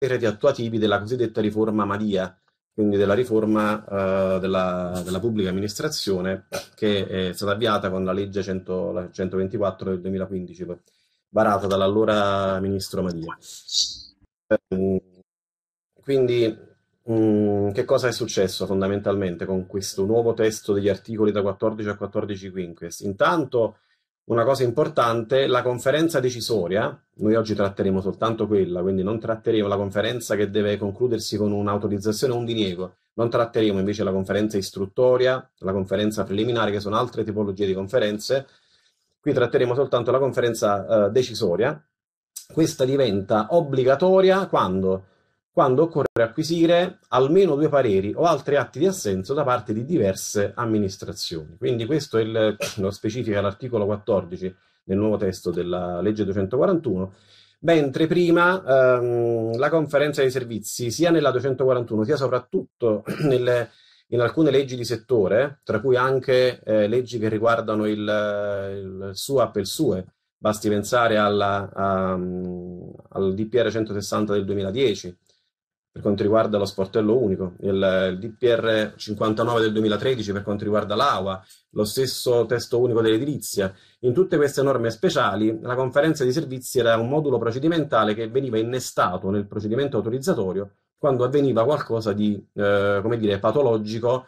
decreti attuativi della cosiddetta riforma Madia, quindi della riforma eh, della, della, pubblica amministrazione che è stata avviata con la legge 100, la 124 del 2015, varata dall'allora ministro Madia. Eh, quindi mh, mm, che cosa è successo fondamentalmente con questo nuovo testo degli articoli da 14 a 14 quinquest? Intanto una cosa importante, la conferenza decisoria, noi oggi tratteremo soltanto quella, quindi non tratteremo la conferenza che deve concludersi con un'autorizzazione o un diniego, non tratteremo invece la conferenza istruttoria, la conferenza preliminare, che sono altre tipologie di conferenze, qui tratteremo soltanto la conferenza eh, decisoria, questa diventa obbligatoria quando quando occorre acquisire almeno due pareri o altri atti di assenso da parte di diverse amministrazioni. Quindi questo è il, lo specifica l'articolo 14 del nuovo testo della legge 241, mentre prima ehm, la conferenza dei servizi, sia nella 241 sia soprattutto nelle, in alcune leggi di settore, tra cui anche eh, leggi che riguardano il, il SUAP e il SUE, basti pensare alla, a, al DPR 160 del 2010, per quanto riguarda lo sportello unico, il, il, DPR 59 del 2013 per quanto riguarda l'AUA, lo stesso testo unico dell'edilizia. In tutte queste norme speciali la conferenza di servizi era un modulo procedimentale che veniva innestato nel procedimento autorizzatorio quando avveniva qualcosa di, eh, come dire, patologico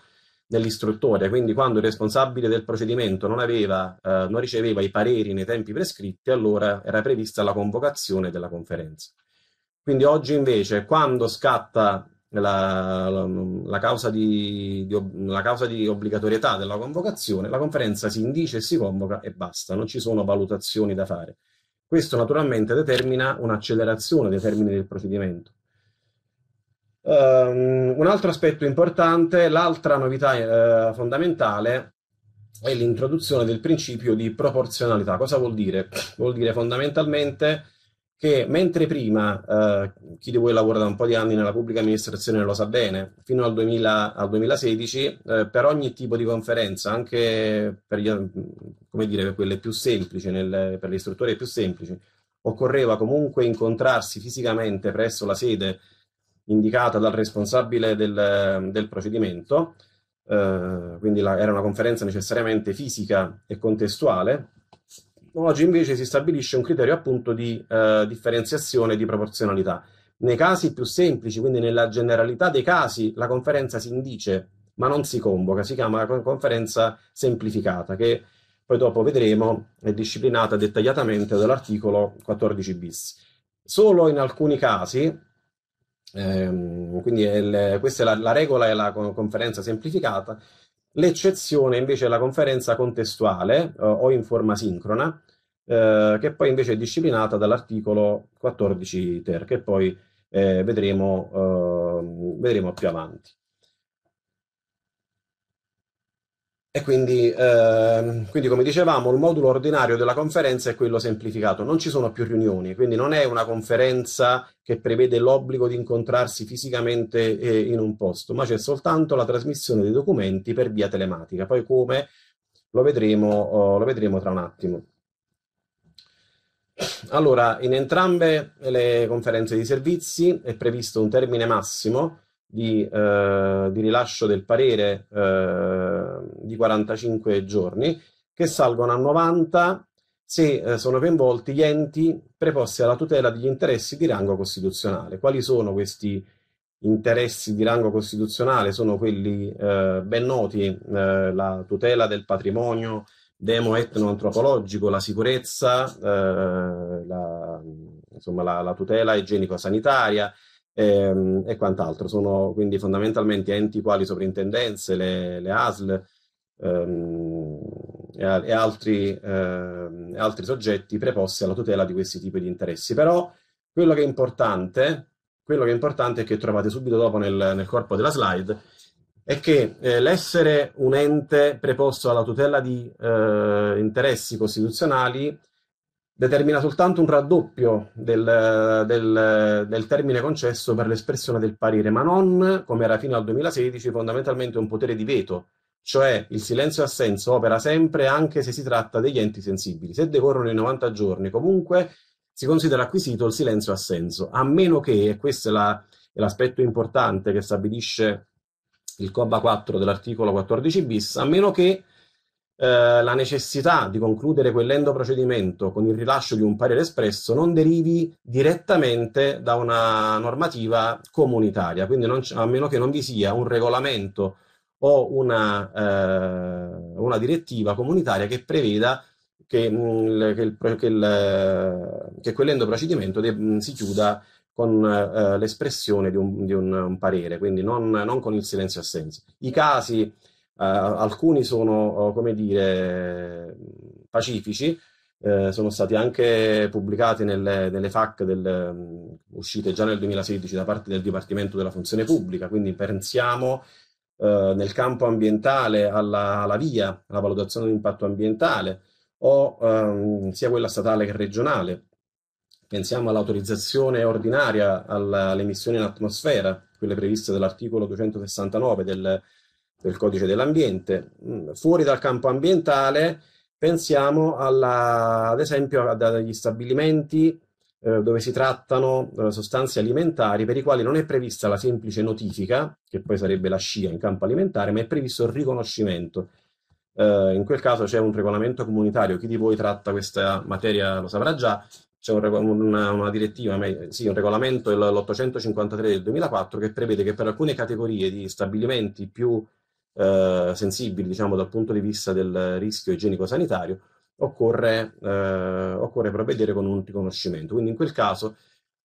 nell'istruttoria, quindi quando il responsabile del procedimento non, aveva, eh, non riceveva i pareri nei tempi prescritti, allora era prevista la convocazione della conferenza. Quindi oggi invece, quando scatta la, la, la, causa di, di, la, causa di, obbligatorietà della convocazione, la conferenza si indice e si convoca e basta, non ci sono valutazioni da fare. Questo naturalmente determina un'accelerazione dei termini del procedimento. Um, un altro aspetto importante, l'altra novità eh, fondamentale è l'introduzione del principio di proporzionalità. Cosa vuol dire? Vuol dire fondamentalmente che mentre prima eh, chi di voi lavora da un po' di anni nella pubblica amministrazione lo sa bene, fino al, 2000, al 2016 eh, per ogni tipo di conferenza, anche per, gli, come dire, per quelle più semplici, nel, per le istruttorie più semplici, occorreva comunque incontrarsi fisicamente presso la sede indicata dal responsabile del, del procedimento, eh, quindi la, era una conferenza necessariamente fisica e contestuale, oggi invece si stabilisce un criterio appunto di eh, differenziazione e di proporzionalità. Nei casi più semplici, quindi nella generalità dei casi, la conferenza si indice, ma non si convoca, si chiama conferenza semplificata, che poi dopo vedremo è disciplinata dettagliatamente dall'articolo 14 bis. Solo in alcuni casi, ehm, quindi il, questa è la, la regola è la conferenza semplificata, L'eccezione invece è la conferenza contestuale eh, o in forma sincrona, eh, che poi invece è disciplinata dall'articolo 14 ter, che poi eh, vedremo, ehm, vedremo più avanti. E quindi, eh, quindi, come dicevamo, il modulo ordinario della conferenza è quello semplificato, non ci sono più riunioni, quindi non è una conferenza che prevede l'obbligo di incontrarsi fisicamente eh, in un posto, ma c'è soltanto la trasmissione dei documenti per via telematica. Poi come lo vedremo, oh, lo vedremo tra un attimo. Allora, in entrambe le conferenze di servizi è previsto un termine massimo di, eh, di rilascio del parere eh, di 45 giorni, che salgono a 90 se eh, sono coinvolti gli enti preposti alla tutela degli interessi di rango costituzionale. Quali sono questi interessi di rango costituzionale? Sono quelli eh, ben noti, la tutela del patrimonio, demo etno-antropologico, la sicurezza, eh, la, insomma, la, la tutela igienico-sanitaria, e, ehm, e quant'altro. Sono quindi fondamentalmente enti quali sovrintendenze, le, le ASL ehm, e, e altri, ehm, altri, soggetti preposti alla tutela di questi tipi di interessi. Però quello che è importante, quello che è importante è che trovate subito dopo nel, nel corpo della slide, è che eh, l'essere un ente preposto alla tutela di eh, interessi costituzionali determina soltanto un raddoppio del, del, del, termine concesso per l'espressione del parere, ma non, come era fino al 2016, fondamentalmente un potere di veto, cioè il silenzio assenso opera sempre anche se si tratta degli enti sensibili. Se decorrono i 90 giorni, comunque si considera acquisito il silenzio assenso, a meno che, e questo è, la, l'aspetto importante che stabilisce il comma 4 dell'articolo 14 bis, a meno che eh, la necessità di concludere quell'endoprocedimento con il rilascio di un parere espresso non derivi direttamente da una normativa comunitaria, quindi a meno che non vi sia un regolamento o una, eh, una direttiva comunitaria che preveda che, mh, mm, che, il, che, il, che quell'endoprocedimento de, mh, mm, si chiuda con eh, l'espressione di, un, di un, un, parere, quindi non, non con il silenzio assenso. I casi eh, alcuni sono, oh, come dire, pacifici, eh, sono stati anche pubblicati nelle, nelle FAC del, um, uscite già nel 2016 da parte del Dipartimento della Funzione Pubblica, quindi pensiamo eh, nel campo ambientale alla, alla, VIA, alla valutazione dell'impatto ambientale, o ehm, sia quella statale che regionale. Pensiamo all'autorizzazione ordinaria alla, alle emissioni in atmosfera, quelle previste dall'articolo 269 del del codice dell'ambiente. Mm, fuori dal campo ambientale pensiamo alla, ad esempio agli stabilimenti eh, dove si trattano eh, sostanze alimentari per i quali non è prevista la semplice notifica, che poi sarebbe la scia in campo alimentare, ma è previsto il riconoscimento. Eh, in quel caso c'è un regolamento comunitario, chi di voi tratta questa materia lo saprà già, c'è un, una, una, direttiva, sì, un regolamento l'853 del 2004 che prevede che per alcune categorie di stabilimenti più eh, sensibili diciamo, dal punto di vista del rischio igienico-sanitario, occorre, eh, occorre provvedere con un riconoscimento. Quindi in quel caso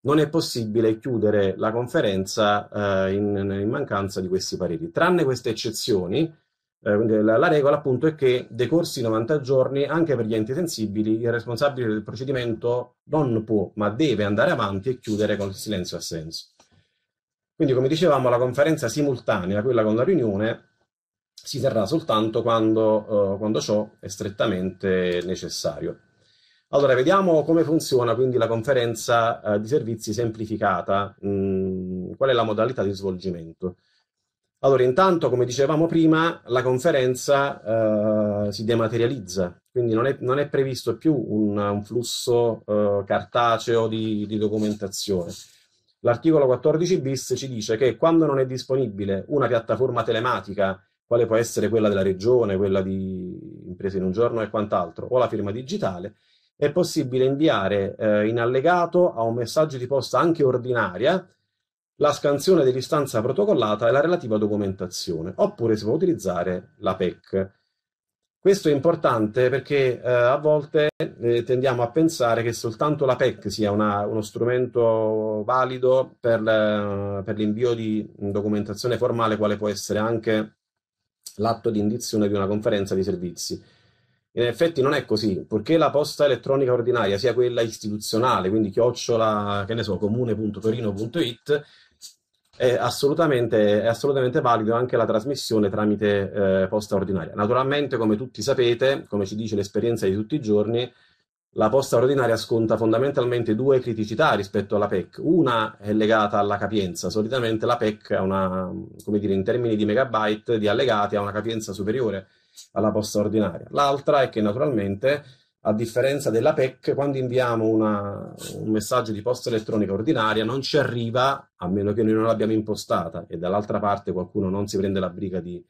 non è possibile chiudere la conferenza eh, in, in, mancanza di questi pareri. Tranne queste eccezioni, eh, la, la, regola appunto è che decorsi 90 giorni, anche per gli enti sensibili, il responsabile del procedimento non può, ma deve andare avanti e chiudere con il silenzio assenso. Quindi, come dicevamo, la conferenza simultanea, quella con la riunione, si terrà soltanto quando, uh, quando ciò è strettamente necessario. Allora, vediamo come funziona quindi la conferenza uh, di servizi semplificata, mh, mm, qual è la modalità di svolgimento. Allora, intanto, come dicevamo prima, la conferenza eh, si dematerializza, quindi non è, non è previsto più un, un flusso eh, cartaceo di, di documentazione. L'articolo 14 bis ci dice che quando non è disponibile una piattaforma telematica quale può essere quella della regione, quella di imprese in un giorno e quant'altro, o la firma digitale, è possibile inviare eh, in allegato a un messaggio di posta anche ordinaria la scansione dell'istanza protocollata e la relativa documentazione, oppure si può utilizzare la PEC. Questo è importante perché eh, a volte eh, tendiamo a pensare che soltanto la PEC sia una, uno strumento valido per, per l'invio di documentazione formale, quale può essere anche l'atto di indizione di una conferenza di servizi. In effetti non è così, purché la posta elettronica ordinaria sia quella istituzionale, quindi chiocciola, che ne so, comune.torino.it, è assolutamente, è assolutamente valido anche la trasmissione tramite eh, posta ordinaria. Naturalmente, come tutti sapete, come ci dice l'esperienza di tutti i giorni, la posta ordinaria sconta fondamentalmente due criticità rispetto alla PEC. Una è legata alla capienza. Solitamente la PEC ha una, come dire, in termini di megabyte di allegati ha una capienza superiore alla posta ordinaria. L'altra è che naturalmente, a differenza della PEC, quando inviamo una, un messaggio di posta elettronica ordinaria non ci arriva, a meno che noi non l'abbiamo impostata e dall'altra parte qualcuno non si prende la briga di,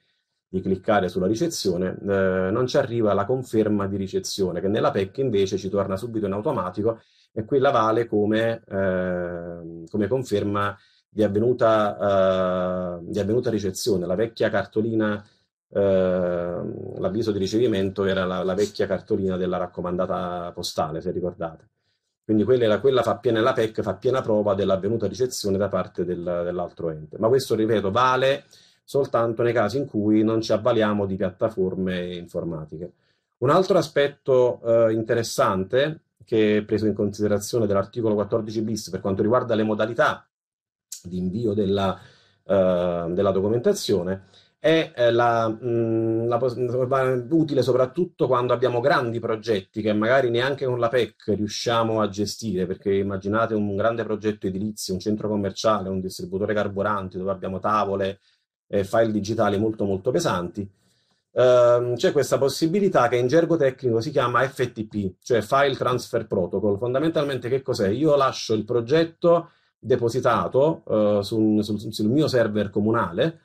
di cliccare sulla ricezione, eh, non ci arriva la conferma di ricezione, che nella PEC invece ci torna subito in automatico e quella vale come, eh, come conferma di avvenuta, eh, di avvenuta, ricezione. La vecchia cartolina, ehm, l'avviso di ricevimento era la, la, vecchia cartolina della raccomandata postale, se ricordate. Quindi quella, quella fa piena, la PEC fa piena prova dell'avvenuta ricezione da parte del, dell'altro ente. Ma questo, ripeto, vale soltanto nei casi in cui non ci avvaliamo di piattaforme informatiche. Un altro aspetto eh, interessante che è preso in considerazione dell'articolo 14 bis per quanto riguarda le modalità di invio della, eh, della documentazione è eh, la, mh, mm, la, utile soprattutto quando abbiamo grandi progetti che magari neanche con la PEC riusciamo a gestire, perché immaginate un grande progetto edilizio, un centro commerciale, un distributore carburanti dove abbiamo tavole, eh, file digitali molto molto pesanti, ehm, c'è questa possibilità che in gergo tecnico si chiama FTP, cioè File Transfer Protocol. Fondamentalmente che cos'è? Io lascio il progetto depositato eh, sul, sul, sul, mio server comunale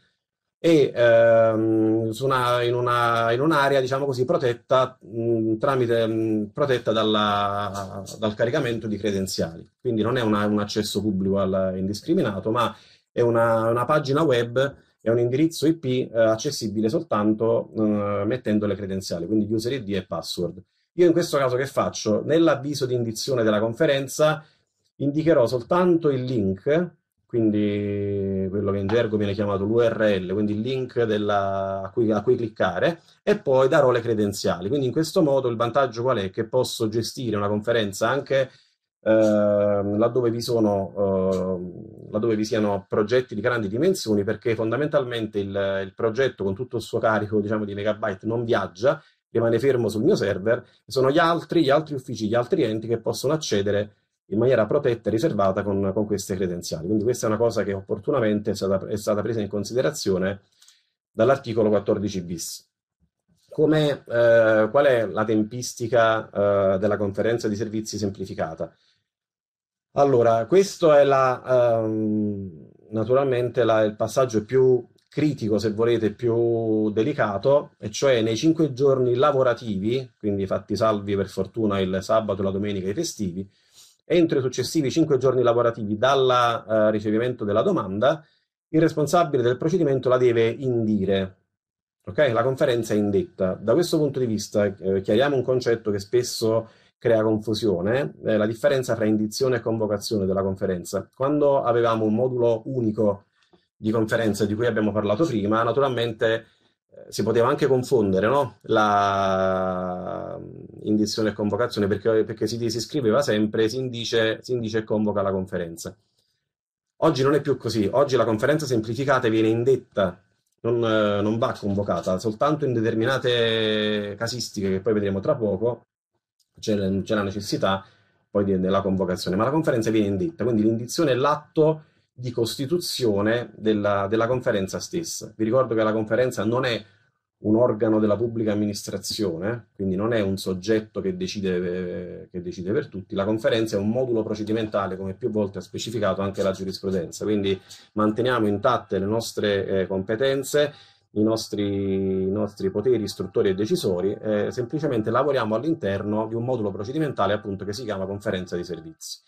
e ehm, una, in, una, in, un'area, diciamo così, protetta, mh, mm, tramite, mh, mm, protetta dalla, dal caricamento di credenziali. Quindi non è una, un accesso pubblico al, indiscriminato, ma è una, una pagina web è un indirizzo IP eh, accessibile soltanto eh, mettendo le credenziali, quindi user ID e password. Io in questo caso che faccio? Nell'avviso di indizione della conferenza indicherò soltanto il link, quindi quello che in gergo viene chiamato l'URL, quindi il link della, a, cui, a cui cliccare, e poi darò le credenziali. Quindi in questo modo il vantaggio qual è? Che posso gestire una conferenza anche eh, laddove vi sono ehm, laddove vi siano progetti di grandi dimensioni, perché fondamentalmente il, il progetto con tutto il suo carico diciamo, di megabyte non viaggia, rimane fermo sul mio server, e sono gli altri, gli altri uffici, gli altri enti che possono accedere in maniera protetta e riservata con, con, queste credenziali. Quindi questa è una cosa che opportunamente è stata, è stata presa in considerazione dall'articolo 14 bis. Come, eh, qual è la tempistica eh, della conferenza di servizi semplificata? Allora, questo è la, um, naturalmente la, il passaggio più critico, se volete, più delicato, e cioè nei cinque giorni lavorativi, quindi fatti salvi per fortuna il sabato, la domenica e i festivi, entro i successivi cinque giorni lavorativi dal uh, eh, ricevimento della domanda, il responsabile del procedimento la deve indire. Okay? La conferenza è indetta. Da questo punto di vista eh, chiariamo un concetto che spesso crea confusione, eh, la differenza tra indizione e convocazione della conferenza. Quando avevamo un modulo unico di conferenza di cui abbiamo parlato prima, naturalmente eh, si poteva anche confondere no? la mm, indizione e convocazione perché, perché si, si, scriveva sempre si indice, si indice e convoca la conferenza. Oggi non è più così, oggi la conferenza semplificata viene indetta non, eh, non, va convocata, soltanto in determinate casistiche che poi vedremo tra poco c'è, la necessità poi della convocazione, ma la conferenza viene indetta, quindi l'indizione è l'atto di costituzione della, della conferenza stessa. Vi ricordo che la conferenza non è un organo della pubblica amministrazione, quindi non è un soggetto che decide, eh, che decide, per tutti, la conferenza è un modulo procedimentale, come più volte ha specificato anche la giurisprudenza, quindi manteniamo intatte le nostre eh, competenze i nostri, i nostri poteri istruttori e decisori, eh, semplicemente lavoriamo all'interno di un modulo procedimentale appunto che si chiama conferenza di servizi.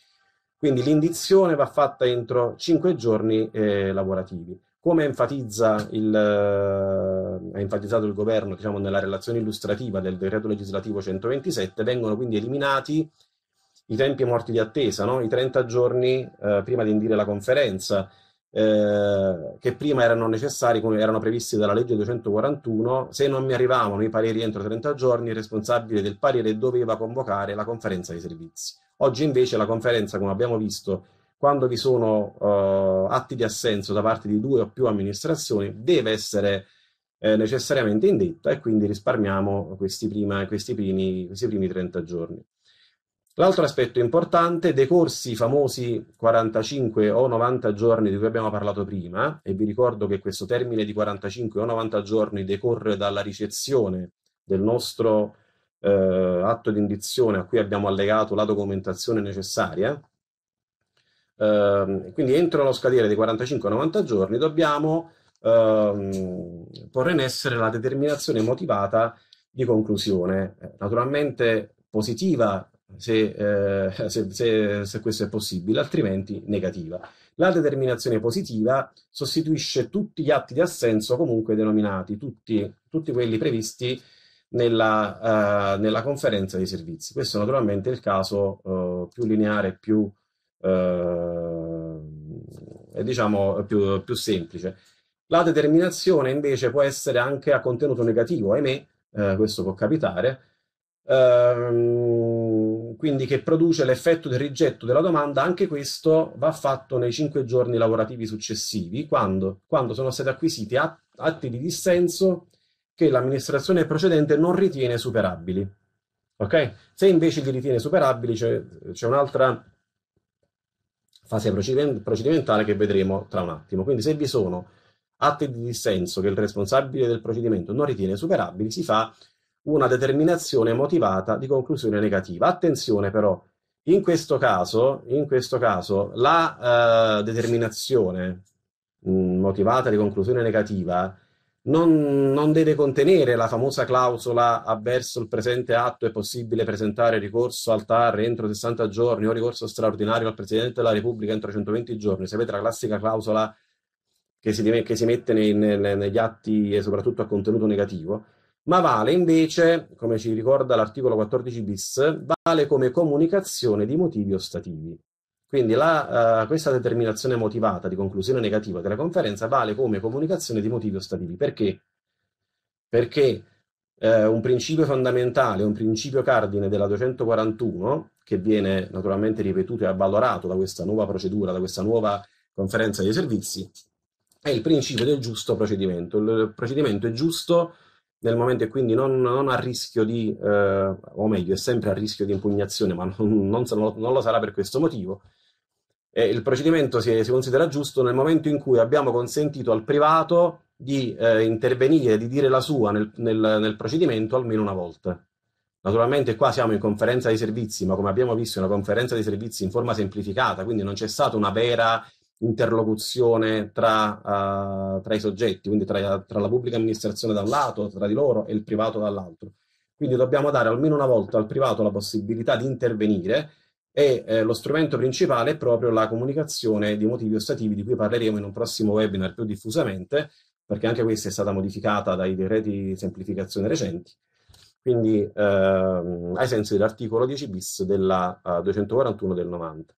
Quindi l'indizione va fatta entro 5 giorni eh, lavorativi. Come enfatizza il, eh, ha enfatizzato il governo diciamo, nella relazione illustrativa del decreto legislativo 127, vengono quindi eliminati i tempi morti di attesa, no? i 30 giorni eh, prima di indire la conferenza, eh, che prima erano necessari, come erano previsti dalla legge 241, se non mi arrivavano i pareri entro 30 giorni, il responsabile del parere doveva convocare la conferenza dei servizi. Oggi invece la conferenza, come abbiamo visto, quando vi sono eh, atti di assenso da parte di due o più amministrazioni, deve essere eh, necessariamente indetta e quindi risparmiamo questi, prima, questi, primi, questi primi 30 giorni. L'altro aspetto importante, dei corsi famosi 45 o 90 giorni di cui abbiamo parlato prima, e vi ricordo che questo termine di 45 o 90 giorni decorre dalla ricezione del nostro eh, atto di indizione a cui abbiamo allegato la documentazione necessaria, eh, quindi entro lo scadere dei 45 o 90 giorni dobbiamo eh, porre in essere la determinazione motivata di conclusione, eh, naturalmente positiva se, eh, se, se, se, questo è possibile, altrimenti negativa. La determinazione positiva sostituisce tutti gli atti di assenso comunque denominati, tutti, tutti quelli previsti nella, eh, nella, conferenza dei servizi. Questo naturalmente è il caso eh, più lineare, più, eh, diciamo, più, più semplice. La determinazione invece può essere anche a contenuto negativo, ahimè, eh, questo può capitare. Ehm, quindi che produce l'effetto del rigetto della domanda, anche questo va fatto nei cinque giorni lavorativi successivi, quando, quando sono stati acquisiti atti di dissenso che l'amministrazione precedente non ritiene superabili. Okay? Se invece li ritiene superabili c'è un'altra fase procedimentale che vedremo tra un attimo. Quindi se vi sono atti di dissenso che il responsabile del procedimento non ritiene superabili, si fa una determinazione motivata di conclusione negativa. Attenzione però, in questo caso, in questo caso la eh, determinazione mh, mm, motivata di conclusione negativa non, non, deve contenere la famosa clausola avverso il presente atto è possibile presentare ricorso al TAR entro 60 giorni o ricorso straordinario al Presidente della Repubblica entro 120 giorni. Sapete la classica clausola che si, che si mette nei, nei, negli atti e soprattutto a contenuto negativo? ma vale invece, come ci ricorda l'articolo 14 bis, vale come comunicazione di motivi ostativi. Quindi la, uh, questa determinazione motivata di conclusione negativa della conferenza vale come comunicazione di motivi ostativi. Perché? Perché eh, un principio fondamentale, un principio cardine della 241, che viene naturalmente ripetuto e avvalorato da questa nuova procedura, da questa nuova conferenza dei servizi, è il principio del giusto procedimento. Il procedimento è giusto nel momento e quindi non, non a rischio di, eh, o meglio, è sempre a rischio di impugnazione, ma non, non, non lo sarà per questo motivo. E il procedimento si, si, considera giusto nel momento in cui abbiamo consentito al privato di eh, intervenire, di dire la sua nel, nel, nel procedimento almeno una volta. Naturalmente qua siamo in conferenza dei servizi, ma come abbiamo visto è una conferenza dei servizi in forma semplificata, quindi non c'è stata una vera interlocuzione tra, uh, tra i soggetti, quindi tra, tra, la pubblica amministrazione da un lato, tra di loro e il privato dall'altro. Quindi dobbiamo dare almeno una volta al privato la possibilità di intervenire e eh, lo strumento principale è proprio la comunicazione di motivi ostativi di cui parleremo in un prossimo webinar più diffusamente, perché anche questa è stata modificata dai decreti di semplificazione recenti. Quindi ehm, ai sensi dell'articolo 10 bis della uh, eh, 241 del 90.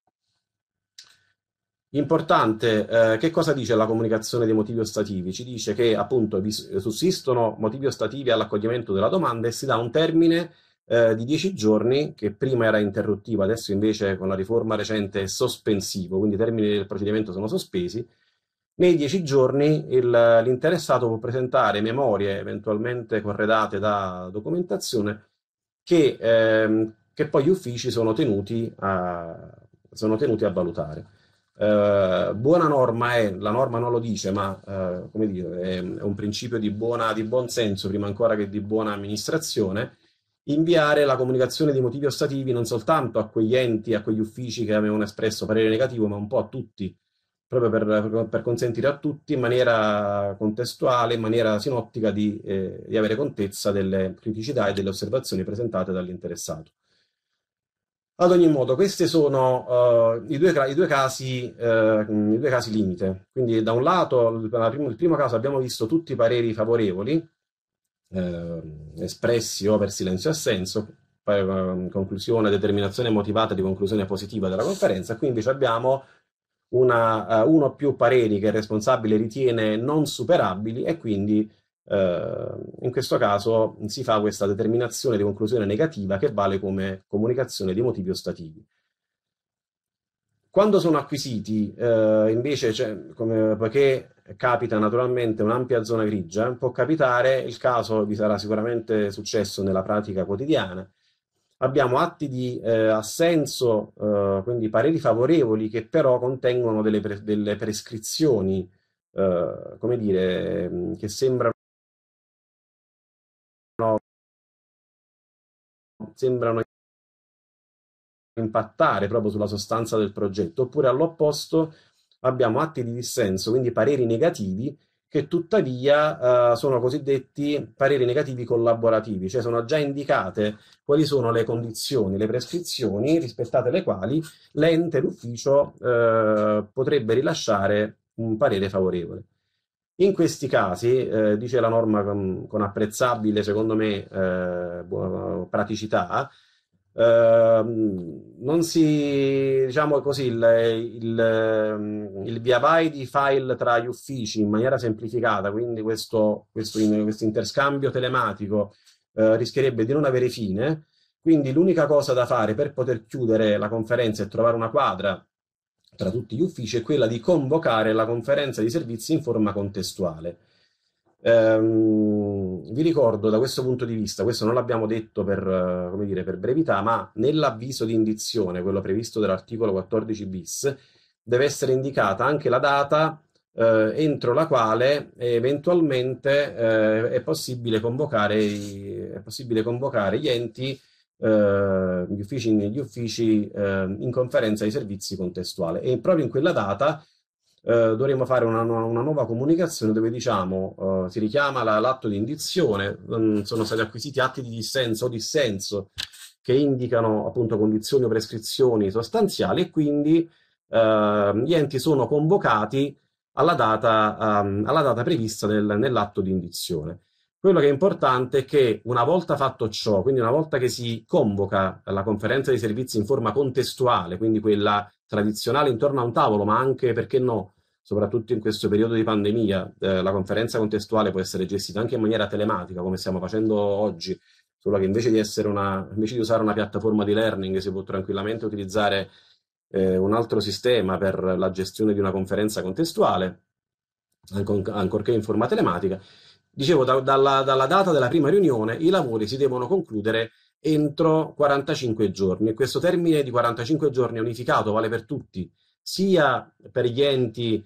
Importante, eh, che cosa dice la comunicazione dei motivi ostativi? Ci dice che appunto sussistono motivi ostativi all'accoglimento della domanda e si dà un termine eh, di 10 giorni, che prima era interruttivo, adesso invece con la riforma recente è sospensivo, quindi i termini del procedimento sono sospesi. Nei 10 giorni l'interessato può presentare memorie eventualmente corredate da documentazione che, ehm, che poi gli uffici sono tenuti a, sono tenuti a valutare. Eh, buona norma è, la norma non lo dice, ma eh, come dire, è, un principio di, buona, di buon senso prima ancora che di buona amministrazione, inviare la comunicazione di motivi ostativi non soltanto a quegli enti, a quegli uffici che avevano espresso parere negativo, ma un po' a tutti, proprio per, per consentire a tutti in maniera contestuale, in maniera sinottica di, eh, di avere contezza delle criticità e delle osservazioni presentate dall'interessato. Ad ogni modo, questi sono uh, i, due, i, due casi, uh, i, due, casi, limite. Quindi, da un lato, nel primo, primo, caso abbiamo visto tutti i pareri favorevoli, uh, espressi o per silenzio assenso, per ehm, conclusione, determinazione motivata di conclusione positiva della conferenza. Qui invece abbiamo una, eh, uno o più pareri che il responsabile ritiene non superabili e quindi Uh, in questo caso si fa questa determinazione di conclusione negativa che vale come comunicazione dei motivi ostativi. Quando sono acquisiti, uh, invece, cioè, come, poiché capita naturalmente un'ampia zona grigia, può capitare, il caso vi sarà sicuramente successo nella pratica quotidiana, abbiamo atti di eh, assenso, eh, quindi pareri favorevoli che però contengono delle, pre- delle prescrizioni, eh, come dire, che sembrano sembrano impattare proprio sulla sostanza del progetto, oppure all'opposto abbiamo atti di dissenso, quindi pareri negativi, che tuttavia eh, sono cosiddetti pareri negativi collaborativi, cioè sono già indicate quali sono le condizioni, le prescrizioni rispettate le quali l'ente, l'ufficio eh, potrebbe rilasciare un parere favorevole. In questi casi, eh, dice la norma con, con apprezzabile, secondo me, eh, praticità, eh, non si, diciamo così, il, il, ehm, il via vai di file tra gli uffici in maniera semplificata, quindi questo, questo, questo interscambio telematico eh, rischierebbe di non avere fine, quindi l'unica cosa da fare per poter chiudere la conferenza e trovare una quadra tra tutti gli uffici è quella di convocare la conferenza di servizi in forma contestuale. Ehm, vi ricordo da questo punto di vista, questo non l'abbiamo detto per, eh, dire, per brevità, ma nell'avviso di indizione, quello previsto dall'articolo 14 bis, deve essere indicata anche la data eh, entro la quale eventualmente eh, è, possibile i, è, possibile convocare gli enti eh, gli uffici, negli uffici eh, in conferenza ai servizi contestuale e proprio in quella data eh, dovremo fare una, una, nuova comunicazione dove diciamo eh, si richiama la, l'atto di indizione, mh, mm, sono stati acquisiti atti di dissenso o dissenso che indicano appunto condizioni o prescrizioni sostanziali e quindi eh, gli enti sono convocati alla data, um, alla data prevista nel, nell'atto di indizione. Quello che è importante è che una volta fatto ciò, quindi una volta che si convoca la conferenza di servizi in forma contestuale, quindi quella tradizionale intorno a un tavolo, ma anche, perché no, soprattutto in questo periodo di pandemia, eh, la conferenza contestuale può essere gestita anche in maniera telematica, come stiamo facendo oggi, solo che invece di, una, invece di usare una piattaforma di learning si può tranquillamente utilizzare eh, un altro sistema per la gestione di una conferenza contestuale, ancorché in forma telematica, Dicevo, da, dalla, dalla, data della prima riunione i lavori si devono concludere entro 45 giorni. Questo termine di 45 giorni unificato vale per tutti, sia per gli enti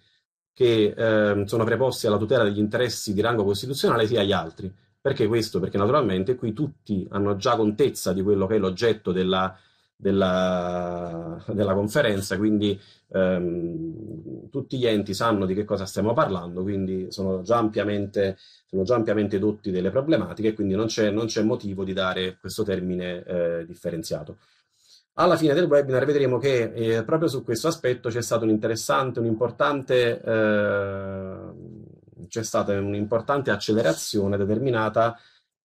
che eh, sono preposti alla tutela degli interessi di rango costituzionale, sia gli altri. Perché questo? Perché naturalmente qui tutti hanno già contezza di quello che è l'oggetto della della, della conferenza, quindi ehm, tutti gli enti sanno di che cosa stiamo parlando, quindi sono già ampiamente, sono già ampiamente dotti delle problematiche quindi non c'è, non c'è motivo di dare questo termine eh, differenziato. Alla fine del webinar vedremo che eh, proprio su questo aspetto c'è stato un interessante, un importante... Eh, c'è stata un'importante accelerazione determinata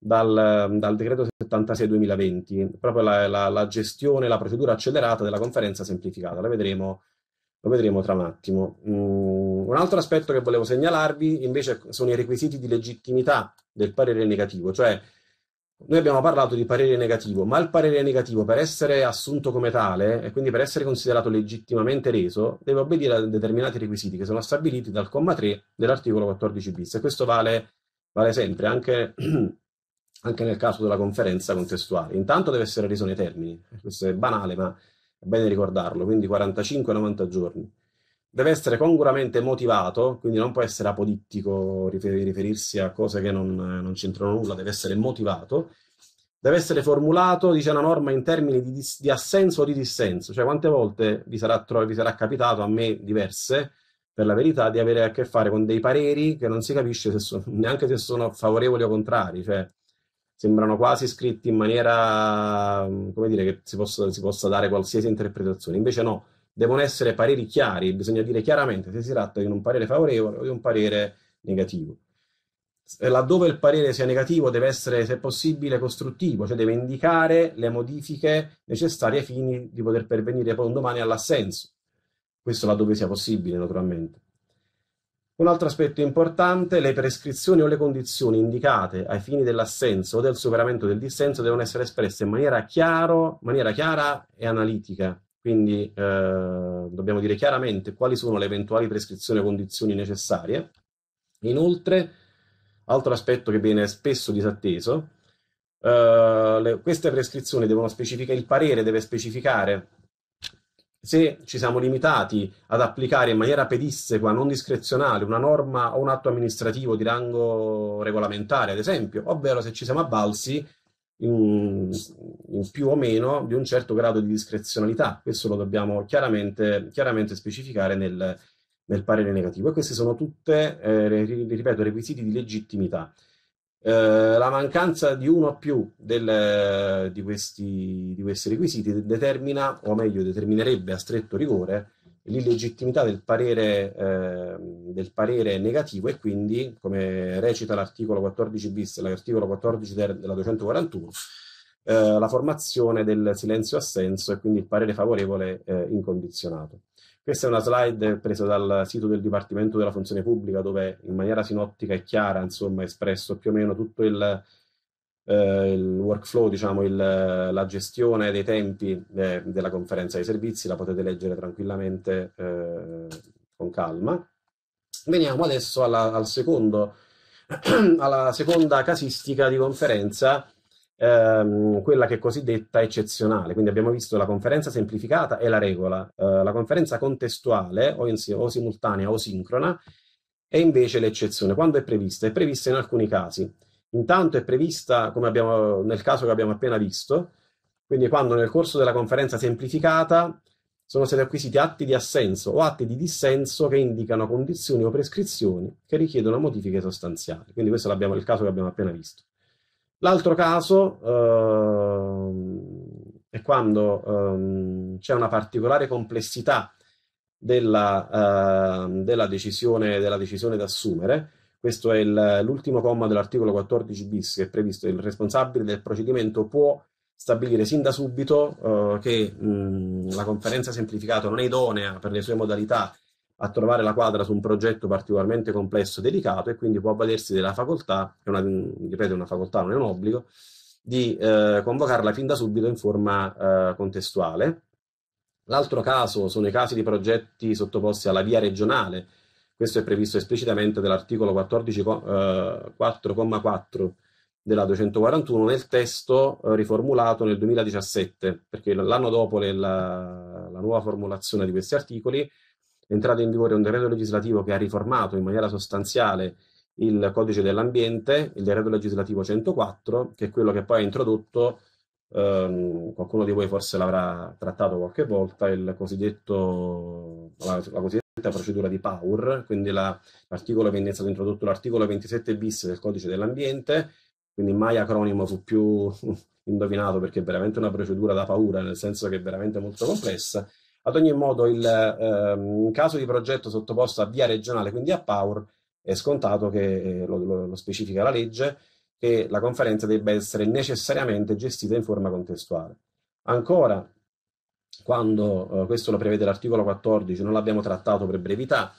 dal, dal decreto 76-2020, proprio la, la, la gestione, la procedura accelerata della conferenza semplificata. La vedremo lo vedremo tra un attimo. Mm, un altro aspetto che volevo segnalarvi invece sono i requisiti di legittimità del parere negativo, cioè noi abbiamo parlato di parere negativo, ma il parere negativo per essere assunto come tale e quindi per essere considerato legittimamente reso deve obbedire a determinati requisiti che sono stabiliti dal comma 3 dell'articolo 14 bis e questo vale, vale sempre anche anche nel caso della conferenza contestuale. Intanto deve essere reso nei termini, questo è banale ma è bene ricordarlo, quindi 45-90 giorni. Deve essere congruamente motivato, quindi non può essere apodittico, riferirsi a cose che non, non c'entrano nulla, deve essere motivato. Deve essere formulato, dice la norma, in termini di, di, assenso o di dissenso, cioè quante volte vi sarà, vi sarà capitato a me diverse, per la verità, di avere a che fare con dei pareri che non si capisce se neanche se sono favorevoli o contrari, cioè sembrano quasi scritti in maniera, mm, come dire, che si possa, si possa dare qualsiasi interpretazione. Invece no, devono essere pareri chiari, bisogna dire chiaramente se si tratta di un parere favorevole o di un parere negativo. Eh, laddove il parere sia negativo deve essere, se possibile, costruttivo, cioè deve indicare le modifiche necessarie ai fini di poter pervenire poi un domani all'assenso. Questo laddove sia possibile, naturalmente. Un altro aspetto importante, le prescrizioni o le condizioni indicate ai fini dell'assenso o del superamento del dissenso devono essere espresse in maniera, chiaro, maniera chiara e analitica. Quindi eh, dobbiamo dire chiaramente quali sono le eventuali prescrizioni o condizioni necessarie. Inoltre, altro aspetto che viene spesso disatteso, eh, le, queste prescrizioni devono specificare, il parere deve specificare se ci siamo limitati ad applicare in maniera pedissequa, non discrezionale, una norma o un atto amministrativo di rango regolamentare, ad esempio, ovvero se ci siamo avvalsi in, in più o meno di un certo grado di discrezionalità. Questo lo dobbiamo chiaramente, chiaramente specificare nel, nel, parere negativo. E questi sono tutti, eh, ripeto, requisiti di legittimità. Eh, la mancanza di uno o più del, di, questi, di, questi, requisiti determina, o meglio, determinerebbe a stretto rigore l'illegittimità del parere, eh, del parere negativo e quindi, come recita l'articolo 14 bis e l'articolo 14 ter, della 241, eh, la formazione del silenzio assenso e quindi il parere favorevole eh, incondizionato. Questa è una slide presa dal sito del Dipartimento della Funzione Pubblica dove in maniera sinottica e chiara insomma, è espresso più o meno tutto il, eh, il workflow, diciamo, il, la gestione dei tempi de, eh, della conferenza dei servizi, la potete leggere tranquillamente eh, con calma. Veniamo adesso alla, al secondo, alla seconda casistica di conferenza ehm, quella che è cosiddetta eccezionale. Quindi abbiamo visto la conferenza semplificata e la regola, eh, la conferenza contestuale o, in, o simultanea o sincrona è invece l'eccezione. Quando è prevista? È prevista in alcuni casi. Intanto è prevista, come abbiamo, nel caso che abbiamo appena visto, quindi quando nel corso della conferenza semplificata sono stati acquisiti atti di assenso o atti di dissenso che indicano condizioni o prescrizioni che richiedono modifiche sostanziali. Quindi questo è il caso che abbiamo appena visto. L'altro caso ehm, è quando ehm, c'è una particolare complessità della, eh, della, decisione, della decisione da assumere. Questo è l'ultimo comma dell'articolo 14 bis che è previsto. Il responsabile del procedimento può stabilire sin da subito eh, che mh, mm, la conferenza semplificata non è idonea per le sue modalità a trovare la quadra su un progetto particolarmente complesso e delicato e quindi può avvalersi della facoltà, è una, ripeto una facoltà, non è un obbligo, di eh, convocarla fin da subito in forma eh, contestuale. L'altro caso sono i casi di progetti sottoposti alla via regionale, questo è previsto esplicitamente dall'articolo 14,4,4 eh, della 241 nel testo eh, riformulato nel 2017, perché l'anno dopo la, la nuova formulazione di questi articoli è entrato in vigore un decreto legislativo che ha riformato in maniera sostanziale il codice dell'ambiente, il decreto legislativo 104, che è quello che poi ha introdotto, ehm, qualcuno di voi forse l'avrà trattato qualche volta, il cosiddetto, la, la cosiddetta procedura di PAUR, quindi la, l'articolo venne stato introdotto l'articolo 27 bis del codice dell'ambiente, quindi mai acronimo fu più indovinato perché è veramente una procedura da paura, nel senso che è veramente molto complessa, ad ogni modo, il, ehm, in caso di progetto sottoposto a via regionale, quindi a PAUR, è scontato che, eh, lo, lo, lo specifica la legge, che la conferenza debba essere necessariamente gestita in forma contestuale. Ancora, quando eh, questo lo prevede l'articolo 14, non l'abbiamo trattato per brevità,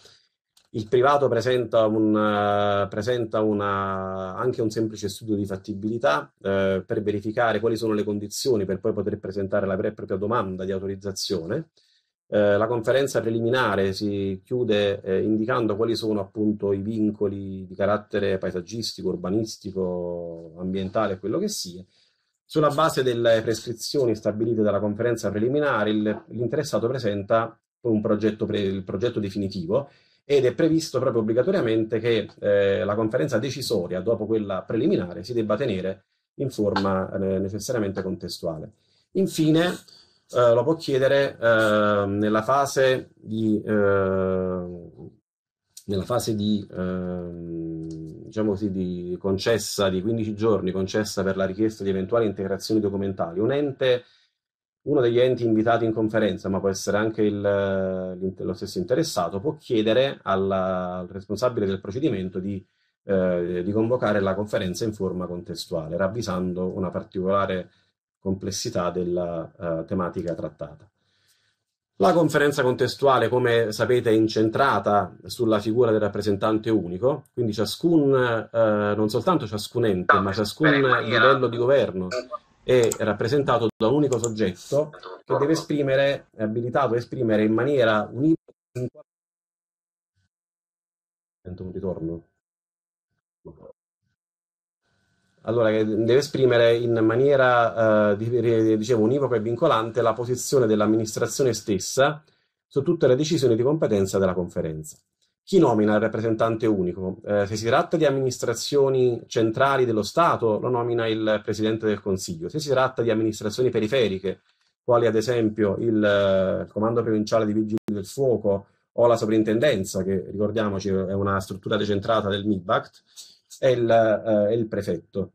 il privato presenta, un, eh, presenta una, anche un semplice studio di fattibilità eh, per verificare quali sono le condizioni per poi poter presentare la vera e propria domanda di autorizzazione eh, la conferenza preliminare si chiude eh, indicando quali sono appunto i vincoli di carattere paesaggistico, urbanistico, ambientale quello che sia. Sulla base delle prescrizioni stabilite dalla conferenza preliminare, il, l'interessato presenta un progetto pre, il progetto definitivo ed è previsto proprio obbligatoriamente che eh, la conferenza decisoria, dopo quella preliminare, si debba tenere in forma eh, necessariamente contestuale. Infine, eh, lo può chiedere eh, nella fase di, ehm, nella fase di, ehm, diciamo così, di concessa di 15 giorni, concessa per la richiesta di eventuali integrazioni documentali. Un ente uno degli enti invitati in conferenza, ma può essere anche il, lo stesso interessato, può chiedere alla, al responsabile del procedimento di, eh, di, convocare la conferenza in forma contestuale, ravvisando una particolare complessità della uh, tematica trattata. La conferenza contestuale, come sapete, è incentrata sulla figura del rappresentante unico, quindi ciascun, eh, non soltanto ciascun ente, ma ciascun livello di governo è rappresentato da un unico soggetto che deve esprimere, è abilitato a esprimere in maniera univoca. Sento un ritorno allora, eh, deve esprimere in maniera eh, dicevo, univoca e vincolante la posizione dell'amministrazione stessa su tutte le decisioni di competenza della conferenza. Chi nomina il rappresentante unico? Eh, se si tratta di amministrazioni centrali dello Stato, lo nomina il Presidente del Consiglio. Se si tratta di amministrazioni periferiche, quali ad esempio il, il eh, Comando Provinciale di Vigili del Fuoco o la Sovrintendenza, che ricordiamoci è una struttura decentrata del MIBACT, e il, eh, il prefetto.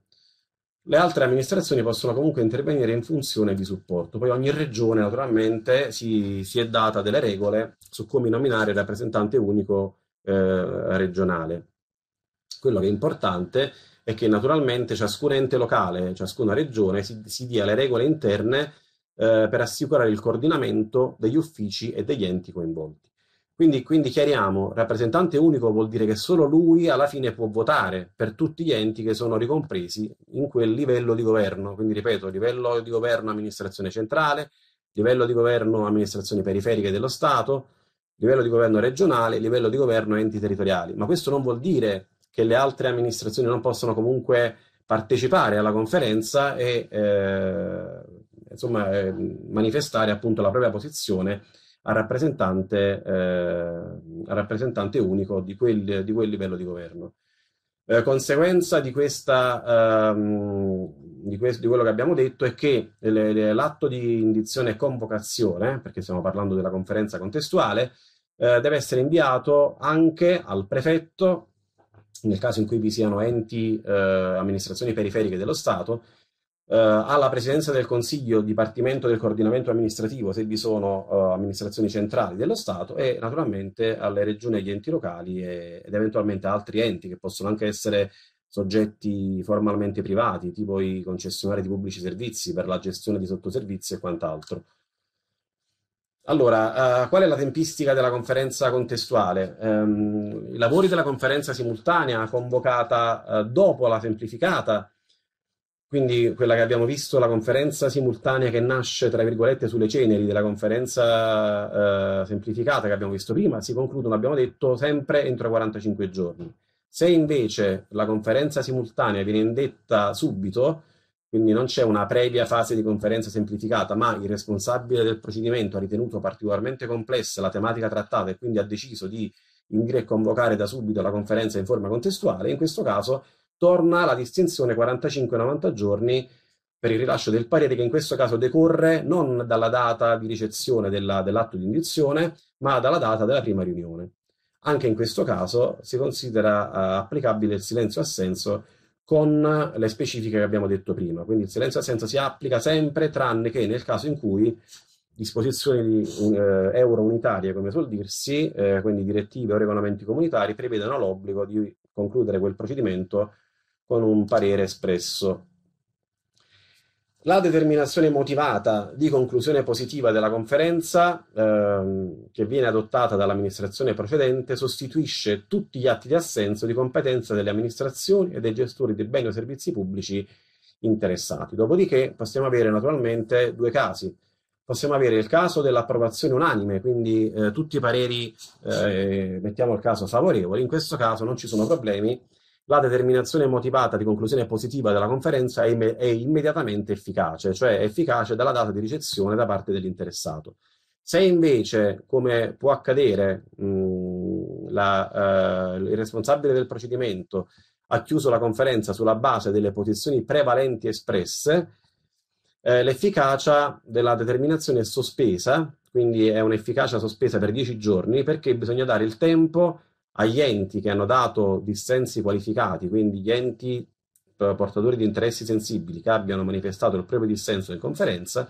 Le altre amministrazioni possono comunque intervenire in funzione di supporto. Poi ogni regione naturalmente si, si è data delle regole su come nominare il rappresentante unico eh, regionale. Quello che è importante è che naturalmente ciascun ente locale, ciascuna regione si, si dia le regole interne eh, per assicurare il coordinamento degli uffici e degli enti coinvolti. Quindi, quindi chiariamo, rappresentante unico vuol dire che solo lui alla fine può votare per tutti gli enti che sono ricompresi in quel livello di governo. Quindi ripeto, livello di governo amministrazione centrale, livello di governo amministrazioni periferiche dello Stato, livello di governo regionale, livello di governo enti territoriali. Ma questo non vuol dire che le altre amministrazioni non possono comunque partecipare alla conferenza e eh, insomma, eh, manifestare appunto la propria posizione a rappresentante, eh, a rappresentante unico di quel, di quel, livello di governo. Eh, conseguenza di, questa, ehm, di, questo, di, quello che abbiamo detto è che le, le, l'atto di indizione e convocazione, perché stiamo parlando della conferenza contestuale, eh, deve essere inviato anche al prefetto, nel caso in cui vi siano enti, eh, amministrazioni periferiche dello Stato, eh, alla presidenza del Consiglio Dipartimento del Coordinamento Amministrativo, se vi sono eh, amministrazioni centrali dello Stato, e naturalmente alle regioni e agli enti locali e, ed eventualmente altri enti che possono anche essere soggetti formalmente privati, tipo i concessionari di pubblici servizi per la gestione di sottoservizi e quant'altro. Allora, eh, qual è la tempistica della conferenza contestuale? Ehm, I lavori della conferenza simultanea convocata eh, dopo la semplificata quindi quella che abbiamo visto, la conferenza simultanea che nasce, tra virgolette, sulle ceneri della conferenza eh, semplificata che abbiamo visto prima, si concludono, abbiamo detto, sempre entro 45 giorni. Se invece la conferenza simultanea viene indetta subito, quindi non c'è una previa fase di conferenza semplificata, ma il responsabile del procedimento ha ritenuto particolarmente complessa la tematica trattata e quindi ha deciso di indire e convocare da subito la conferenza in forma contestuale, in questo caso torna la distinzione 45-90 giorni per il rilascio del parere che in questo caso decorre non dalla data di ricezione della, dell'atto di indizione, ma dalla data della prima riunione. Anche in questo caso si considera uh, applicabile il silenzio assenso con le specifiche che abbiamo detto prima. Quindi il silenzio assenso si applica sempre tranne che nel caso in cui disposizioni uh, eh, euro-unitarie, come suol dirsi, eh, quindi direttive o regolamenti comunitari, prevedano l'obbligo di concludere quel procedimento con un parere espresso. La determinazione motivata di conclusione positiva della conferenza, ehm, che viene adottata dall'amministrazione precedente, sostituisce tutti gli atti di assenso di competenza delle amministrazioni e dei gestori dei beni o servizi pubblici interessati. Dopodiché possiamo avere naturalmente due casi. Possiamo avere il caso dell'approvazione unanime, quindi eh, tutti i pareri, eh, mettiamo il caso favorevoli. in questo caso non ci sono problemi, la determinazione motivata di conclusione positiva della conferenza è, è immediatamente efficace, cioè efficace dalla data di ricezione da parte dell'interessato. Se invece, come può accadere, mh, mm, la, eh, il responsabile del procedimento ha chiuso la conferenza sulla base delle posizioni prevalenti espresse, eh, l'efficacia della determinazione è sospesa, quindi è un'efficacia sospesa per 10 giorni, perché bisogna dare il tempo agli enti che hanno dato dissensi qualificati, quindi gli enti eh, portatori di interessi sensibili che abbiano manifestato il proprio dissenso in conferenza,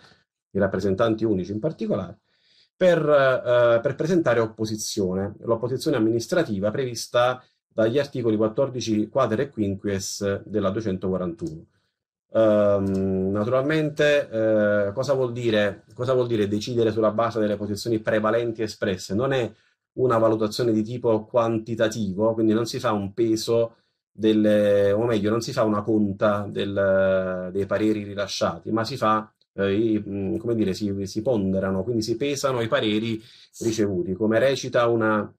i rappresentanti unici in particolare, per, eh, per presentare opposizione, l'opposizione amministrativa prevista dagli articoli 14 quadre e quinquies della 241. Um, ehm, naturalmente, eh, cosa, vuol dire, cosa vuol dire decidere sulla base delle posizioni prevalenti espresse? Non è una valutazione di tipo quantitativo, quindi non si fa un peso delle, o meglio, non si fa una conta del, dei pareri rilasciati, ma si fa eh, mm, come dire, si, si, ponderano, quindi si pesano i pareri ricevuti. Come recita una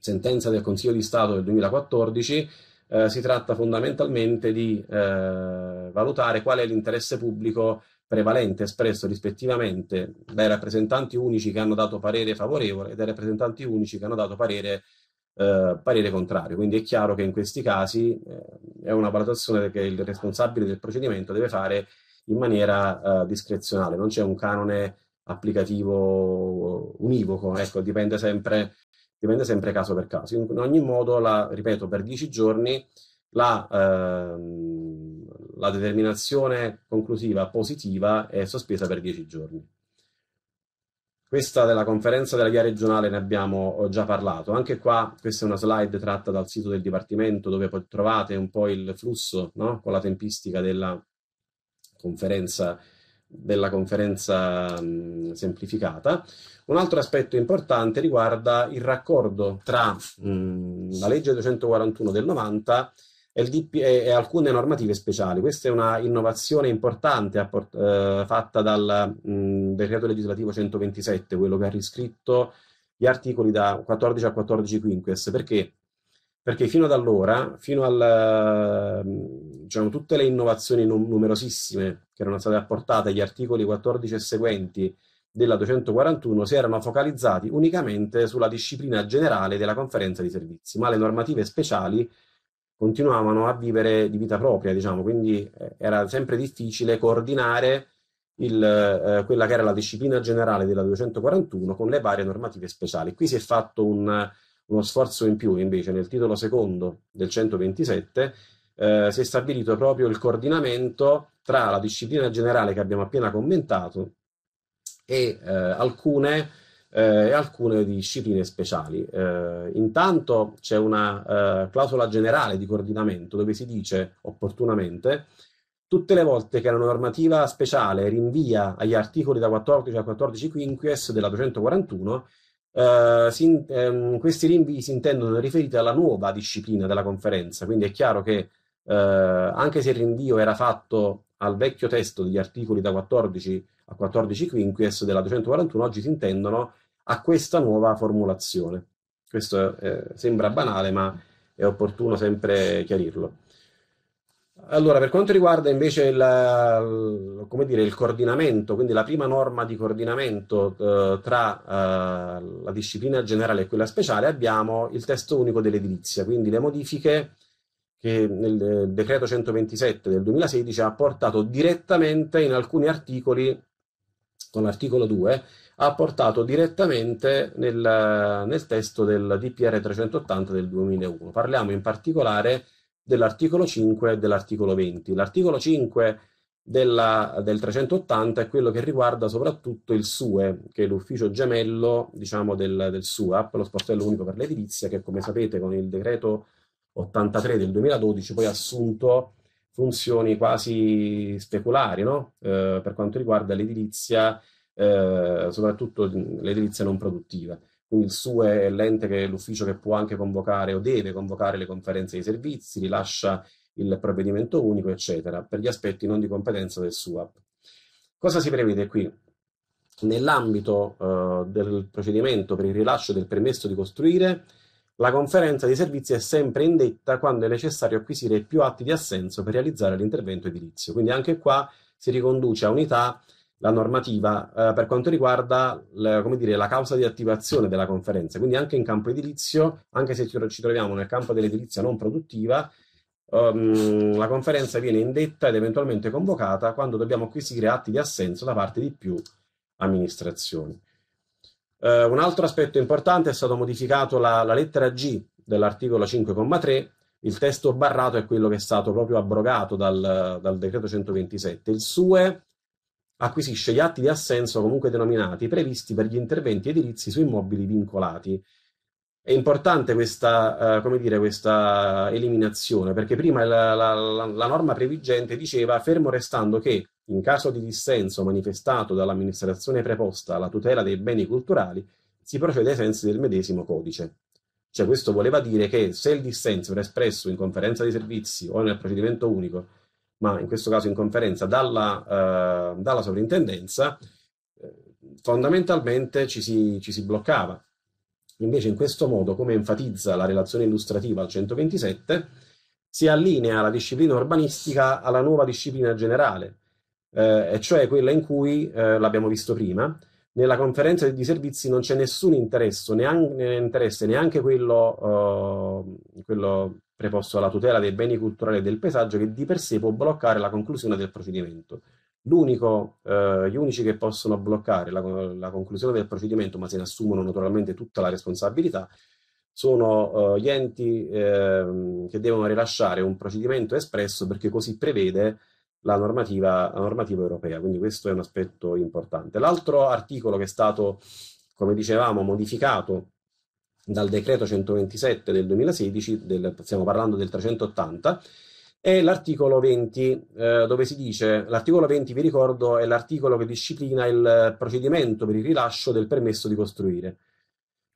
sentenza del Consiglio di Stato del 2014, eh, si tratta fondamentalmente di eh, valutare qual è l'interesse pubblico prevalente espresso rispettivamente dai rappresentanti unici che hanno dato parere favorevole e dai rappresentanti unici che hanno dato parere, eh, parere contrario. Quindi è chiaro che in questi casi eh, è una valutazione che il responsabile del procedimento deve fare in maniera eh, discrezionale, non c'è un canone applicativo univoco, ecco, dipende sempre, dipende sempre caso per caso. In, ogni modo, la, ripeto, per dieci giorni la, ehm, la determinazione conclusiva positiva è sospesa per 10 giorni. Questa della conferenza della via regionale ne abbiamo eh, già parlato, anche qua questa è una slide tratta dal sito del Dipartimento dove trovate un po' il flusso no? con la tempistica della conferenza, della conferenza mh, semplificata. Un altro aspetto importante riguarda il raccordo tra mh, la legge 241 del 90 DP, e, alcune normative speciali. Questa è una innovazione importante apport, eh, fatta dal mh, decreto legislativo 127, quello che ha riscritto gli articoli da 14 a 14 quinques, perché? Perché fino ad allora, fino a diciamo, tutte le innovazioni num numerosissime che erano state apportate agli articoli 14 e seguenti della 241 si erano focalizzati unicamente sulla disciplina generale della conferenza di servizi, ma le normative speciali continuavano a vivere di vita propria, diciamo, quindi eh, era sempre difficile coordinare il, eh, quella che era la disciplina generale della 241 con le varie normative speciali. Qui si è fatto un, uno sforzo in più, invece, nel titolo secondo del 127 eh, si è stabilito proprio il coordinamento tra la disciplina generale che abbiamo appena commentato e eh, alcune eh, e alcune discipline speciali. Eh, intanto c'è una eh, clausola generale di coordinamento dove si dice opportunamente tutte le volte che la normativa speciale rinvia agli articoli da 14 a 14 quinquies della 241 Uh, eh, si, um, questi rinvii si intendono riferiti alla nuova disciplina della conferenza, quindi è chiaro che uh, anche se il rinvio era fatto al vecchio testo degli articoli da 14 a 14 quinquies della 241, oggi si intendono a questa nuova formulazione. Questo eh, sembra banale, ma è opportuno sempre chiarirlo. Allora, per quanto riguarda invece la, dire, il coordinamento, quindi la prima norma di coordinamento eh, tra eh, la disciplina generale e quella speciale, abbiamo il testo unico dell'edilizia, quindi le modifiche che nel eh, decreto 127 del 2016 ha portato direttamente in alcuni articoli, con l'articolo 2, ha portato direttamente nel, nel testo del DPR 380 del 2001. Parliamo in particolare dell'articolo 5 e dell'articolo 20. L'articolo 5 della, del 380 è quello che riguarda soprattutto il SUE, che è l'ufficio gemello diciamo, del, del SUAP, lo sportello unico per l'edilizia, che come sapete con il decreto 83 del 2012 poi ha assunto funzioni quasi speculari no? eh, per quanto riguarda l'edilizia eh, soprattutto l'edilizia non produttiva. Quindi il SUE è l'ente che, l'ufficio che può anche convocare o deve convocare le conferenze di servizi, rilascia il provvedimento unico, eccetera, per gli aspetti non di competenza del SUAP. Cosa si prevede qui? Nell'ambito eh, del procedimento per il rilascio del permesso di costruire, la conferenza di servizi è sempre indetta quando è necessario acquisire più atti di assenso per realizzare l'intervento edilizio. Quindi anche qua si riconduce a unità la normativa eh, per quanto riguarda le, dire, la causa di attivazione della conferenza. Quindi anche in campo edilizio, anche se ci troviamo nel campo dell'edilizia non produttiva, um, la conferenza viene indetta ed eventualmente convocata quando dobbiamo acquisire atti di assenso da parte di più amministrazioni. Uh, un altro aspetto importante è stato modificato la, la lettera G dell'articolo 5,3 il testo barrato è quello che è stato proprio abrogato dal, dal decreto 127. Il SUE acquisisce gli atti di assenso comunque denominati previsti per gli interventi edilizi su immobili vincolati. È importante questa, eh, dire, questa eliminazione perché prima la, la, la, la norma previgente diceva fermo restando che in caso di dissenso manifestato dall'amministrazione preposta alla tutela dei beni culturali si procede ai sensi del medesimo codice. Cioè questo voleva dire che se il dissenso era espresso in conferenza di servizi o nel procedimento unico ma in questo caso in conferenza, dalla, eh, dalla sovrintendenza, eh, fondamentalmente ci si, ci si bloccava. Invece in questo modo, come enfatizza la relazione illustrativa al 127, si allinea la disciplina urbanistica alla nuova disciplina generale, eh, e cioè quella in cui, eh, l'abbiamo visto prima, nella conferenza di servizi non c'è nessun interesse, neanche, eh, interesse, neanche quello, eh, quello preposto alla tutela dei beni culturali e del paesaggio, che di per sé può bloccare la conclusione del procedimento. Eh, gli unici che possono bloccare la, la, conclusione del procedimento, ma se ne assumono naturalmente tutta la responsabilità, sono eh, gli enti eh, che devono rilasciare un procedimento espresso perché così prevede la normativa, la normativa europea. Quindi questo è un aspetto importante. L'altro articolo che è stato, come dicevamo, modificato dal decreto 127 del 2016, del, stiamo parlando del 380, è l'articolo 20, eh, dove si dice, l'articolo 20 vi ricordo è l'articolo che disciplina il procedimento per il rilascio del permesso di costruire.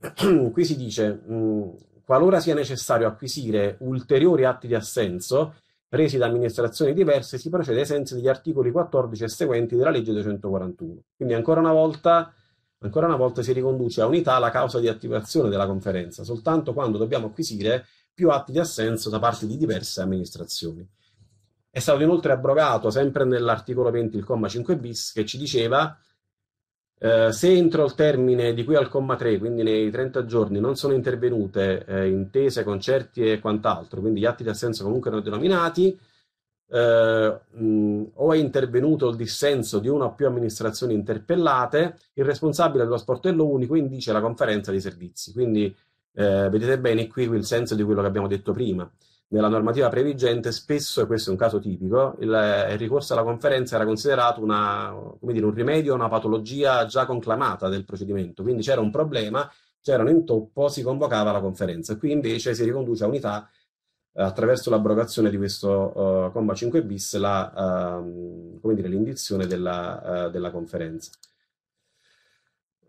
Qui si dice, mh, mm, qualora sia necessario acquisire ulteriori atti di assenso presi da amministrazioni diverse, si procede ai sensi degli articoli 14 e seguenti della legge 241. Quindi ancora una volta Ancora una volta si riconduce a unità la causa di attivazione della conferenza, soltanto quando dobbiamo acquisire più atti di assenso da parte di diverse amministrazioni. È stato inoltre abrogato, sempre nell'articolo 20, il comma 5 bis, che ci diceva eh, se entro il termine di cui al comma 3, quindi nei 30 giorni, non sono intervenute eh, intese, concerti e quant'altro, quindi gli atti di assenso comunque erano denominati, eh, o è intervenuto il dissenso di una o più amministrazioni interpellate, il responsabile dello sportello unico indice la conferenza dei servizi. Quindi eh, vedete bene qui il senso di quello che abbiamo detto prima. Nella normativa previgente spesso, e questo è un caso tipico, il, il ricorso alla conferenza era considerato una, dire, un rimedio a una patologia già conclamata del procedimento. Quindi c'era un problema, c'era un intoppo, si convocava la conferenza. Qui invece si riconduce a unità eh, attraverso l'abrogazione di questo uh, comma 5 bis la, uh, come dire, l'indizione della, uh, della conferenza.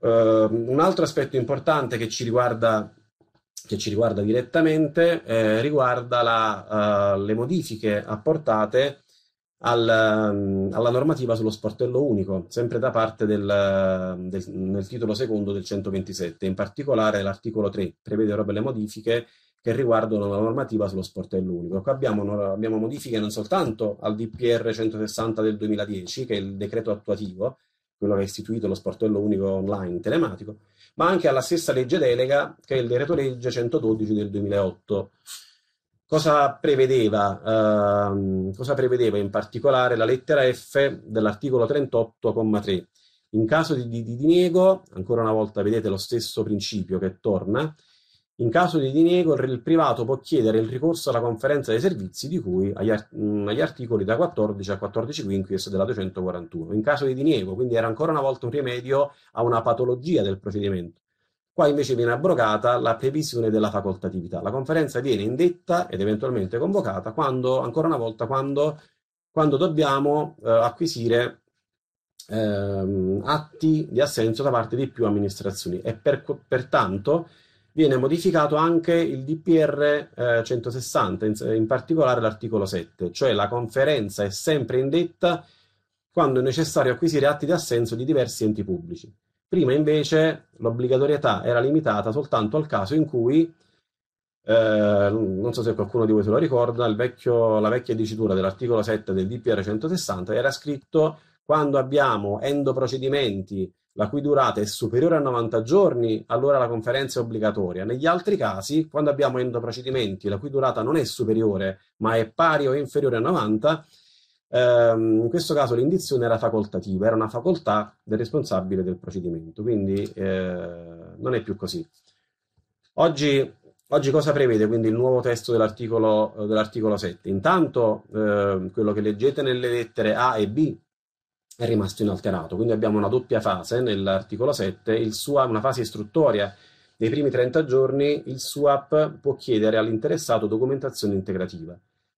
Ehm, un altro aspetto importante che ci riguarda, che ci riguarda direttamente eh, riguarda la, le modifiche apportate al, um, alla normativa sullo sportello unico, sempre da parte del, del titolo secondo del 127, in particolare l'articolo 3 prevede proprio le modifiche che riguardano la normativa sullo sportello unico. Qua abbiamo, abbiamo, modifiche non soltanto al DPR 160 del 2010, che è il decreto attuativo, quello che ha istituito lo sportello unico online telematico, ma anche alla stessa legge delega, che è il decreto legge 112 del 2008. Cosa prevedeva, ehm, cosa prevedeva in particolare la lettera F dell'articolo 38,3? In caso di, di, di diniego, ancora una volta vedete lo stesso principio che torna, in caso di diniego, il privato può chiedere il ricorso alla conferenza dei servizi di cui agli, mm, articoli da 14 a 14 quinquis della 241. In caso di diniego, quindi era ancora una volta un rimedio a una patologia del procedimento. Qua invece viene abrogata la previsione della facoltatività. La conferenza viene indetta ed eventualmente convocata quando, ancora una volta, quando, quando dobbiamo eh, acquisire ehm, atti di assenso da parte di più amministrazioni e per, pertanto viene modificato anche il DPR eh, 160, in, in particolare l'articolo 7, cioè la conferenza è sempre indetta quando è necessario acquisire atti di assenso di diversi enti pubblici. Prima invece l'obbligatorietà era limitata soltanto al caso in cui, eh, non so se qualcuno di voi se lo ricorda, vecchio, la vecchia dicitura dell'articolo 7 del DPR 160 era scritto quando abbiamo endoprocedimenti la cui durata è superiore a 90 giorni, allora la conferenza è obbligatoria. Negli altri casi, quando abbiamo endoprocedimenti la cui durata non è superiore, ma è pari o inferiore a 90, ehm, in questo caso l'indizione era facoltativa, era una facoltà del responsabile del procedimento, quindi eh, non è più così. Oggi, oggi, cosa prevede quindi il nuovo testo dell'articolo, dell 7? Intanto eh, quello che leggete nelle lettere A e B è rimasto inalterato. Quindi abbiamo una doppia fase nell'articolo 7, il SUAP, una fase istruttoria. Nei primi 30 giorni il SUAP può chiedere all'interessato documentazione integrativa.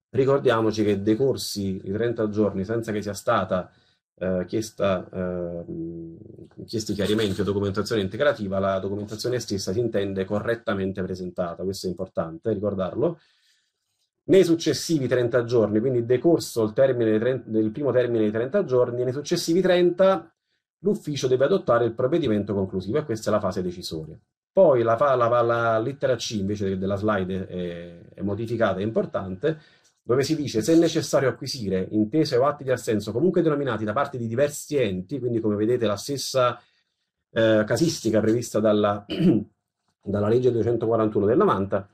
Ricordiamoci che decorsi i 30 giorni senza che sia stata eh, chiesta, eh, chiesti chiarimenti o documentazione integrativa, la documentazione stessa si intende correttamente presentata, questo è importante ricordarlo, nei successivi 30 giorni, quindi decorso il termine del primo termine di 30 giorni, nei successivi 30 l'ufficio deve adottare il provvedimento conclusivo e questa è la fase decisoria. Poi la, la, la lettera C invece della slide è, è modificata, è importante, dove si dice se è necessario acquisire intese o atti di assenso comunque denominati da parte di diversi enti, quindi come vedete la stessa eh, casistica prevista dalla, dalla legge 241 del 90,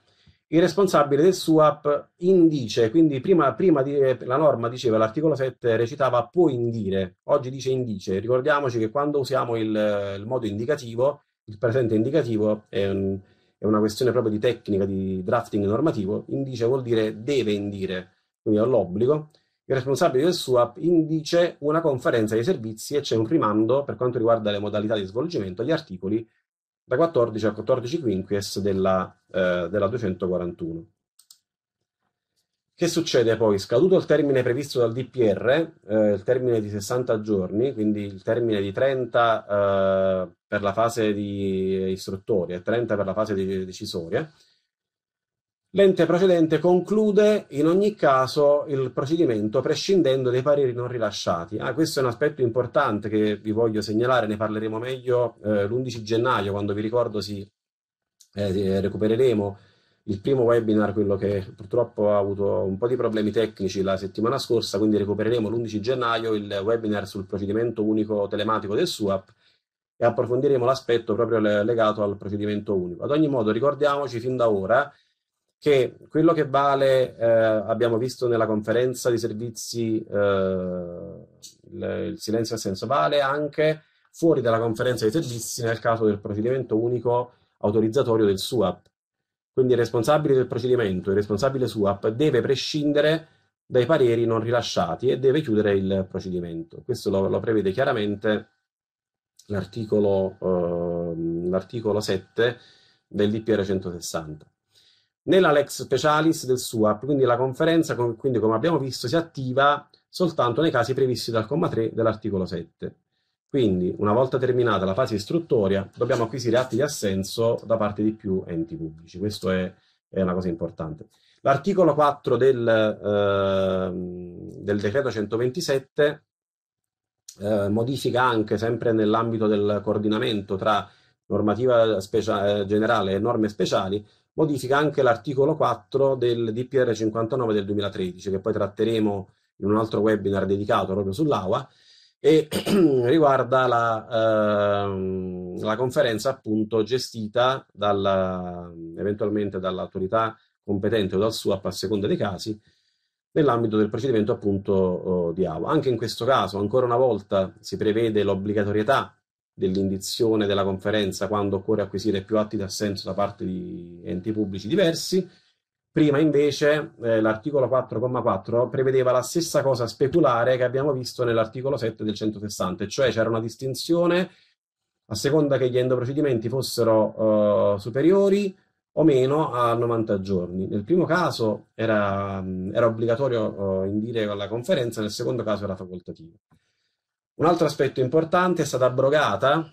il responsabile del SUAP indice, quindi prima, prima di, eh, la norma diceva, l'articolo 7 recitava può indire, oggi dice indice, ricordiamoci che quando usiamo il, il modo indicativo, il presente indicativo è, un, è, una questione proprio di tecnica, di drafting normativo, indice vuol dire deve indire, quindi ha l'obbligo, il responsabile del SUAP indice una conferenza dei servizi e c'è un rimando per quanto riguarda le modalità di svolgimento agli articoli da 14 a 14 quinquies della, eh, della 241. Che succede poi? Scaduto il termine previsto dal DPR, eh, il termine di 60 giorni, quindi il termine di 30 eh, per la fase di istruttoria e 30 per la fase di decisoria, L'ente procedente conclude in ogni caso il procedimento prescindendo dai pareri non rilasciati. Ah, questo è un aspetto importante che vi voglio segnalare, ne parleremo meglio eh, l'11 gennaio quando vi ricordo eh, si eh, recupereremo il primo webinar, quello che purtroppo ha avuto un po' di problemi tecnici la settimana scorsa, quindi recupereremo l'11 gennaio il webinar sul procedimento unico telematico del SUAP e approfondiremo l'aspetto proprio legato al procedimento unico. Ad ogni modo ricordiamoci fin da ora che quello che vale, eh, abbiamo visto nella conferenza di servizi, eh, il, il silenzio a senso vale anche fuori dalla conferenza di servizi nel caso del procedimento unico autorizzatorio del SUAP. Quindi il responsabile del procedimento, il responsabile SUAP, deve prescindere dai pareri non rilasciati e deve chiudere il procedimento. Questo lo, lo prevede chiaramente l'articolo, eh, l'articolo 7 del DPR 160 nella lex specialis del SUAP, quindi la conferenza, quindi come abbiamo visto, si attiva soltanto nei casi previsti dal comma 3 dell'articolo 7. Quindi, una volta terminata la fase istruttoria, dobbiamo acquisire atti di assenso da parte di più enti pubblici. Questo è, è una cosa importante. L'articolo 4 del, eh, del, decreto 127 eh, modifica anche, sempre nell'ambito del coordinamento tra normativa eh, generale e norme speciali, modifica anche l'articolo 4 del DPR 59 del 2013, che poi tratteremo in un altro webinar dedicato proprio sull'AUA, e riguarda la, eh, la, conferenza appunto gestita dalla, eventualmente dall'autorità competente o dal SUAP a seconda dei casi, nell'ambito del procedimento appunto oh, di AUA. Anche in questo caso, ancora una volta, si prevede l'obbligatorietà dell'indizione della conferenza quando occorre acquisire più atti d'assenso da parte di enti pubblici diversi. Prima invece eh, l'articolo 4,4 prevedeva la stessa cosa speculare che abbiamo visto nell'articolo 7 del 160, cioè c'era una distinzione a seconda che gli endoprocedimenti fossero eh, superiori o meno a 90 giorni. Nel primo caso era, mm, era obbligatorio eh, indire la conferenza, nel secondo caso era facoltativo. Un altro aspetto importante è stata abrogata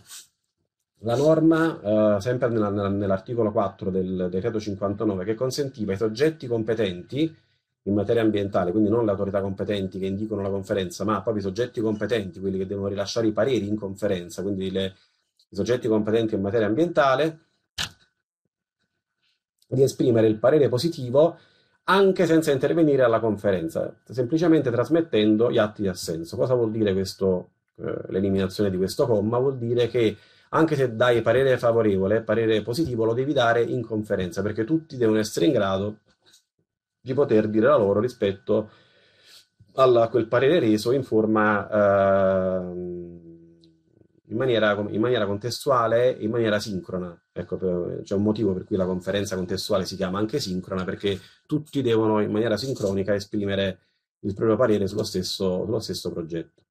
la norma, eh, sempre nell'articolo 4 del decreto 59, che consentiva ai soggetti competenti in materia ambientale, quindi non le autorità competenti che indicano la conferenza, ma proprio i soggetti competenti, quelli che devono rilasciare i pareri in conferenza, quindi le, i soggetti competenti in materia ambientale, di esprimere il parere positivo anche senza intervenire alla conferenza, semplicemente trasmettendo gli atti di assenso. Cosa vuol dire questo, eh, l'eliminazione di questo comma? Vuol dire che anche se dai parere favorevole, parere positivo, lo devi dare in conferenza, perché tutti devono essere in grado di poter dire la loro rispetto a quel parere reso in forma... Eh, in maniera, in maniera contestuale e in maniera sincrona. Ecco, c'è un motivo per cui la conferenza contestuale si chiama anche sincrona, perché tutti devono in maniera sincronica esprimere il proprio parere sullo stesso, sullo stesso progetto.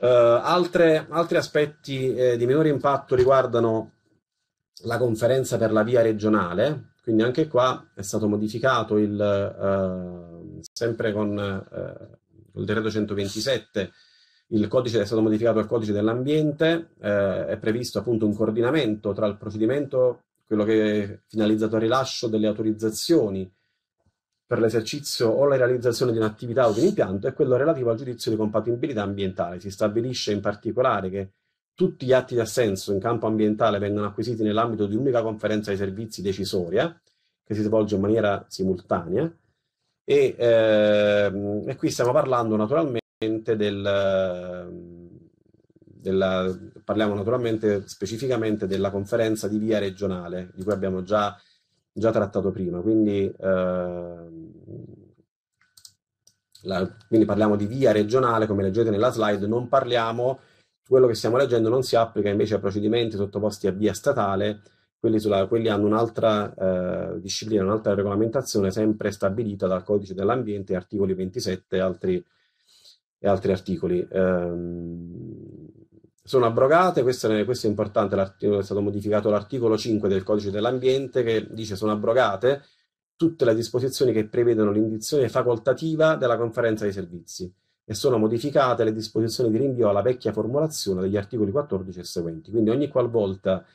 Uh, altre, altri aspetti eh, di minore impatto riguardano la conferenza per la via regionale, quindi anche qua è stato modificato il, uh, sempre con uh, il decreto 127 il codice è stato modificato al codice dell'ambiente, eh, è previsto appunto un coordinamento tra il procedimento, quello che è finalizzato al rilascio delle autorizzazioni per l'esercizio o la realizzazione di un'attività o di un impianto e quello relativo al giudizio di compatibilità ambientale. Si stabilisce in particolare che tutti gli atti di assenso in campo ambientale vengono acquisiti nell'ambito di un'unica conferenza di servizi decisoria, che si svolge in maniera simultanea, e, eh, e qui stiamo parlando naturalmente del, ehm, della, parliamo naturalmente specificamente della conferenza di via regionale, di cui abbiamo già, già trattato prima. Quindi, eh, la, quindi, parliamo di via regionale, come leggete nella slide, non parliamo, quello che stiamo leggendo non si applica invece a procedimenti sottoposti a via statale, quelli, sulla, quelli hanno un'altra eh, disciplina, un'altra regolamentazione sempre stabilita dal codice dell'ambiente, articoli 27 e altri e altri articoli. Ehm, sono abrogate, questo è, questo è importante, è stato modificato l'articolo 5 del codice dell'ambiente che dice sono abrogate tutte le disposizioni che prevedono l'indizione facoltativa della conferenza dei servizi e sono modificate le disposizioni di rinvio alla vecchia formulazione degli articoli 14 e seguenti. Quindi ogni qualvolta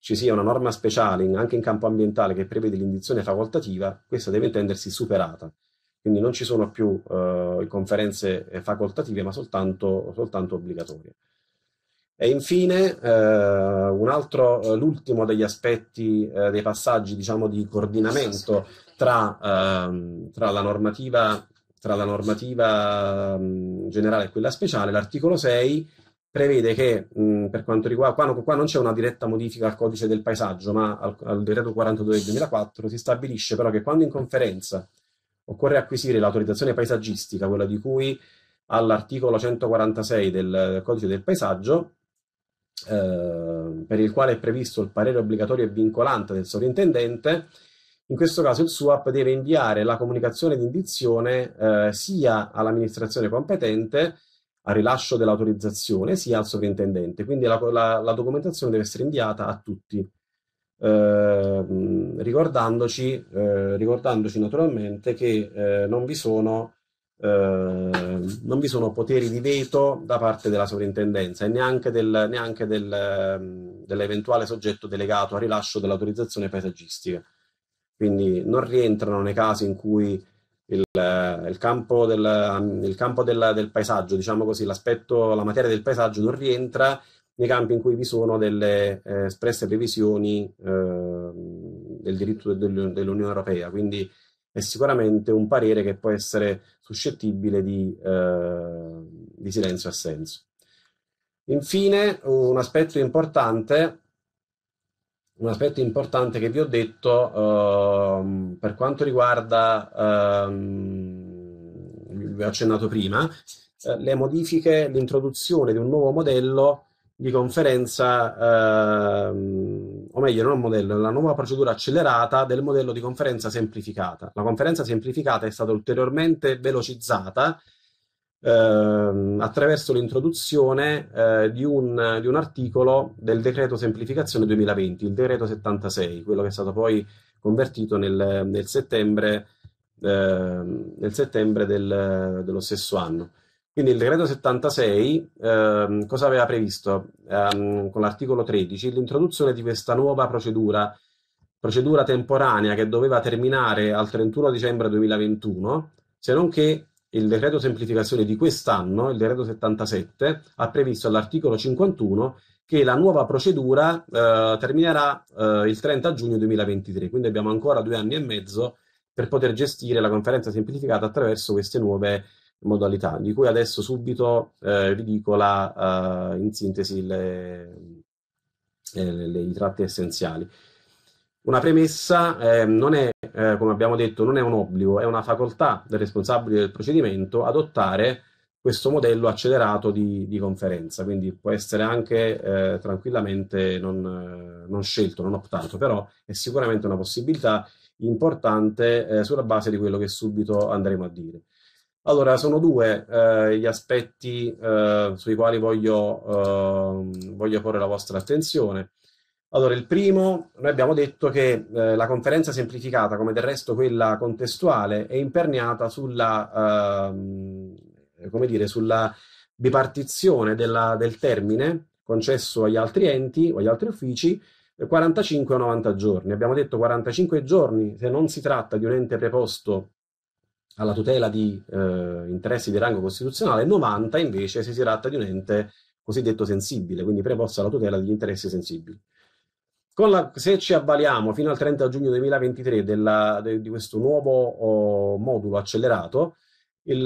ci sia una norma speciale anche in campo ambientale che prevede l'indizione facoltativa, questa deve intendersi superata quindi non ci sono più eh, conferenze eh, facoltative ma soltanto, soltanto obbligatorie. E infine, eh, altro, eh, l'ultimo degli aspetti, eh, dei passaggi diciamo, di coordinamento tra, eh, tra la normativa, tra la normativa mh, mm, generale e quella speciale, l'articolo 6 prevede che mh, mm, per quanto riguarda, qua, qua, non c'è una diretta modifica al codice del paesaggio, ma al, al decreto 42 del 2004 si stabilisce però che quando in conferenza occorre acquisire l'autorizzazione paesaggistica, quella di cui all'articolo 146 del codice del paesaggio, eh, per il quale è previsto il parere obbligatorio e vincolante del sovrintendente, in questo caso il SUAP deve inviare la comunicazione di indizione eh, sia all'amministrazione competente al rilascio dell'autorizzazione sia al sovrintendente, quindi la, la, la documentazione deve essere inviata a tutti eh, ricordandoci, eh, ricordandoci, naturalmente che eh, non vi, sono, ehm, non, vi sono, poteri di veto da parte della sovrintendenza e neanche, del, neanche del, ehm, dell'eventuale soggetto delegato al rilascio dell'autorizzazione paesaggistica. Quindi non rientrano nei casi in cui il, eh, il, campo, del, il campo del, del, paesaggio, diciamo così, l'aspetto, la materia del paesaggio non rientra nei campi in cui vi sono delle eh, espresse previsioni eh, del diritto del, dell'Unione Europea, quindi è sicuramente un parere che può essere suscettibile di, eh, di silenzio assenso. Infine, un aspetto importante un aspetto importante che vi ho detto ehm, per quanto riguarda, ehm, vi ho accennato prima, eh, le modifiche, l'introduzione di un nuovo modello di conferenza, ehm, o meglio, non un modello, la nuova procedura accelerata del modello di conferenza semplificata. La conferenza semplificata è stata ulteriormente velocizzata ehm, attraverso l'introduzione eh, di, un, di, un, articolo del decreto semplificazione 2020, il decreto 76, quello che è stato poi convertito nel, nel settembre, eh, nel settembre del, dello stesso anno. Quindi il decreto 76 ehm, cosa aveva previsto ehm, con l'articolo 13? L'introduzione di questa nuova procedura, procedura temporanea che doveva terminare al 31 dicembre 2021, se non che il decreto semplificazione di quest'anno, il decreto 77, ha previsto all'articolo 51 che la nuova procedura eh, terminerà eh, il 30 giugno 2023, quindi abbiamo ancora due anni e mezzo per poter gestire la conferenza semplificata attraverso queste nuove procedure modalità, di cui adesso subito eh, vi dico la, uh, in sintesi le, eh, le, le, i tratti essenziali. Una premessa eh, non è, eh, come abbiamo detto, non è un obbligo, è una facoltà del responsabile del procedimento adottare questo modello accelerato di, di conferenza, quindi può essere anche eh, tranquillamente non, non, scelto, non optato, però è sicuramente una possibilità importante sulla base di quello che subito andremo a dire. Allora, sono due eh, gli aspetti eh, sui quali voglio, eh, voglio, porre la vostra attenzione. Allora, il primo, noi abbiamo detto che eh, la conferenza semplificata, come del resto quella contestuale, è imperniata sulla, ehm, come dire, sulla bipartizione della, del termine concesso agli altri enti o agli altri uffici 45 o 90 giorni. Abbiamo detto 45 giorni se non si tratta di un ente preposto alla tutela di eh, interessi di rango costituzionale, 90 invece se si tratta di un ente cosiddetto sensibile, quindi preposto alla tutela degli interessi sensibili. Con La, se ci avvaliamo fino al 30 giugno 2023 della, de, di questo nuovo oh, modulo accelerato, il,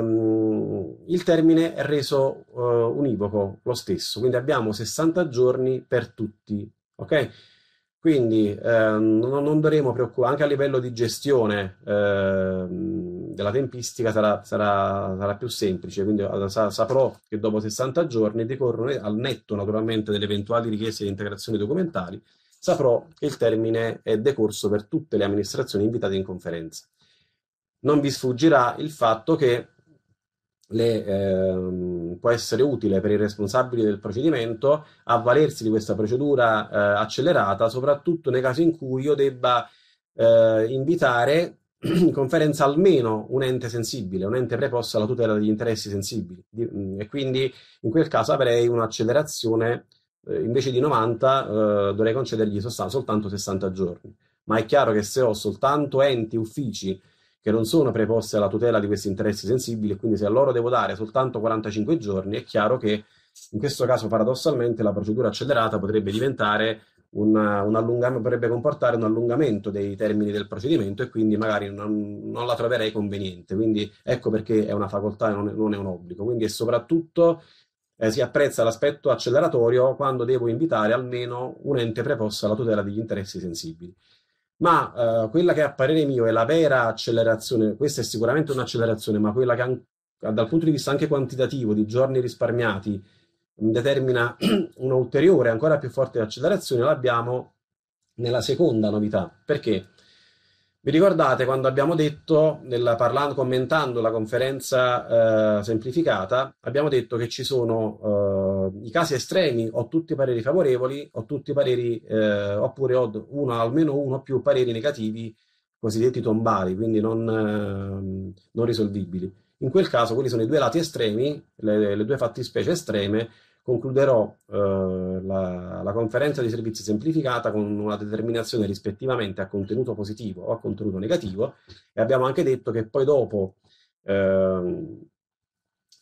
um, il, termine è reso uh, univoco lo stesso, quindi abbiamo 60 giorni per tutti. Okay? Quindi eh, non, non, dovremo preoccuparci, anche a livello di gestione eh, della tempistica sarà, sarà, sarà, più semplice, quindi sa, saprò che dopo 60 giorni decorrono al netto naturalmente delle eventuali richieste di integrazioni documentali, saprò che il termine è decorso per tutte le amministrazioni invitate in conferenza. Non vi sfuggirà il fatto che le, ehm, può essere utile per i responsabili del procedimento avvalersi di questa procedura eh, accelerata, soprattutto nei casi in cui io debba eh, invitare in conferenza almeno un ente sensibile, un ente preposto alla tutela degli interessi sensibili. Mm, e quindi in quel caso avrei un'accelerazione, eh, invece di 90 eh, dovrei concedergli soltanto 60 giorni. Ma è chiaro che se ho soltanto enti, uffici che non sono preposte alla tutela di questi interessi sensibili, quindi se a loro devo dare soltanto 45 giorni, è chiaro che in questo caso paradossalmente la procedura accelerata potrebbe diventare un, un allungamento, potrebbe comportare un allungamento dei termini del procedimento e quindi magari non, non la troverei conveniente. Quindi ecco perché è una facoltà e non, non è un obbligo. Quindi è soprattutto eh, si apprezza l'aspetto acceleratorio quando devo invitare almeno un ente preposto alla tutela degli interessi sensibili ma eh, quella che a parere mio è la vera accelerazione, questa è sicuramente un'accelerazione, ma quella che dal punto di vista anche quantitativo di giorni risparmiati mm, determina un'ulteriore, ancora più forte accelerazione, l'abbiamo nella seconda novità. Perché? Vi ricordate quando abbiamo detto, nella, parlando, commentando la conferenza eh, semplificata, abbiamo detto che ci sono eh, i casi estremi ho tutti i pareri favorevoli, ho tutti i pareri, eh, oppure ho uno, almeno uno o più pareri negativi, cosiddetti tombali, quindi non, eh, non, risolvibili. In quel caso, quelli sono i due lati estremi, le, le due fattispecie estreme. Concluderò eh, la, la conferenza di servizi semplificata con una determinazione rispettivamente a contenuto positivo o a contenuto negativo e abbiamo anche detto che poi dopo eh,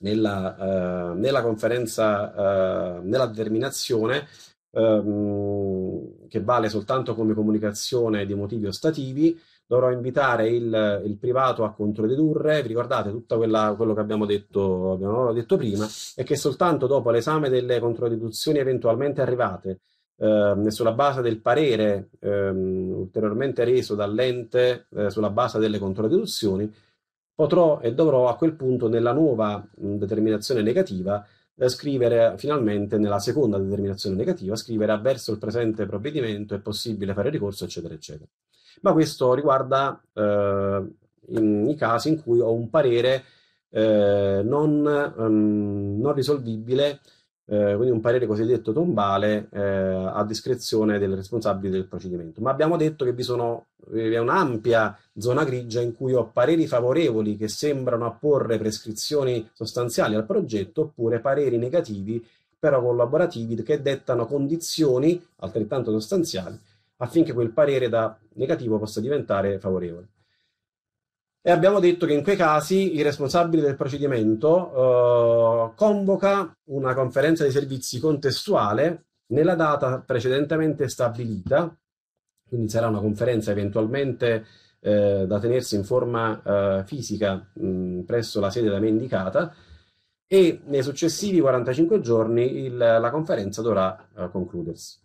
nella, eh, nella conferenza, eh, nella determinazione ehm, che vale soltanto come comunicazione di motivi ostativi, dovrò invitare il, il privato a controdedurre, vi ricordate tutto quello che abbiamo detto, abbiamo detto prima, e che soltanto dopo l'esame delle controdeduzioni eventualmente arrivate, eh, sulla base del parere ehm, ulteriormente reso dall'ente eh, sulla base delle controdeduzioni, potrò e dovrò a quel punto nella nuova determinazione negativa eh, scrivere finalmente nella seconda determinazione negativa, scrivere avverso il presente provvedimento è possibile fare ricorso, eccetera, eccetera. Ma questo riguarda eh, i casi in cui ho un parere eh, non, um, non, risolvibile eh, quindi un parere cosiddetto tombale eh, a discrezione del responsabile del procedimento. Ma abbiamo detto che vi, sono, vi eh, è un'ampia zona grigia in cui ho pareri favorevoli che sembrano apporre prescrizioni sostanziali al progetto oppure pareri negativi però collaborativi che dettano condizioni altrettanto sostanziali affinché quel parere da negativo possa diventare favorevole e abbiamo detto che in quei casi il responsabile del procedimento eh, convoca una conferenza di servizi contestuale nella data precedentemente stabilita, quindi sarà una conferenza eventualmente eh, da tenersi in forma eh, fisica mh, presso la sede da me indicata e nei successivi 45 giorni il, la conferenza dovrà eh, concludersi.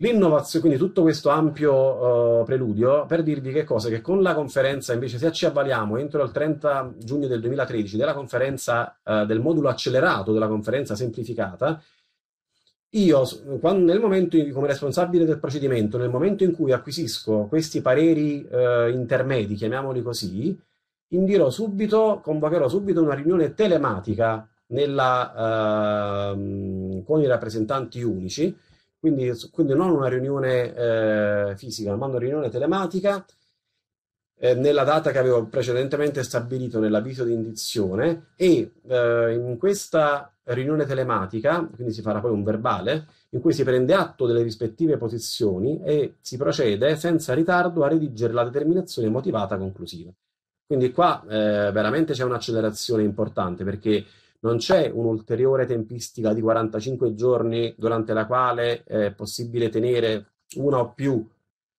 L'innovazione, quindi tutto questo ampio uh, preludio per dirvi che cosa, che con la conferenza invece se ci avvaliamo entro il 30 giugno del 2013 della conferenza, uh, del modulo accelerato della conferenza semplificata, io quando, nel momento come responsabile del procedimento, nel momento in cui acquisisco questi pareri uh, intermedi, chiamiamoli così, indirò subito, convocherò subito una riunione telematica nella, ehm, con i rappresentanti unici quindi, quindi non una riunione eh, fisica, ma una riunione telematica eh, nella data che avevo precedentemente stabilito nell'avviso di indizione e eh, in questa riunione telematica, quindi si farà poi un verbale, in cui si prende atto delle rispettive posizioni e si procede senza ritardo a redigere la determinazione motivata conclusiva. Quindi qua eh, veramente c'è un'accelerazione importante perché non c'è un'ulteriore tempistica di 45 giorni durante la quale eh, è possibile tenere una o più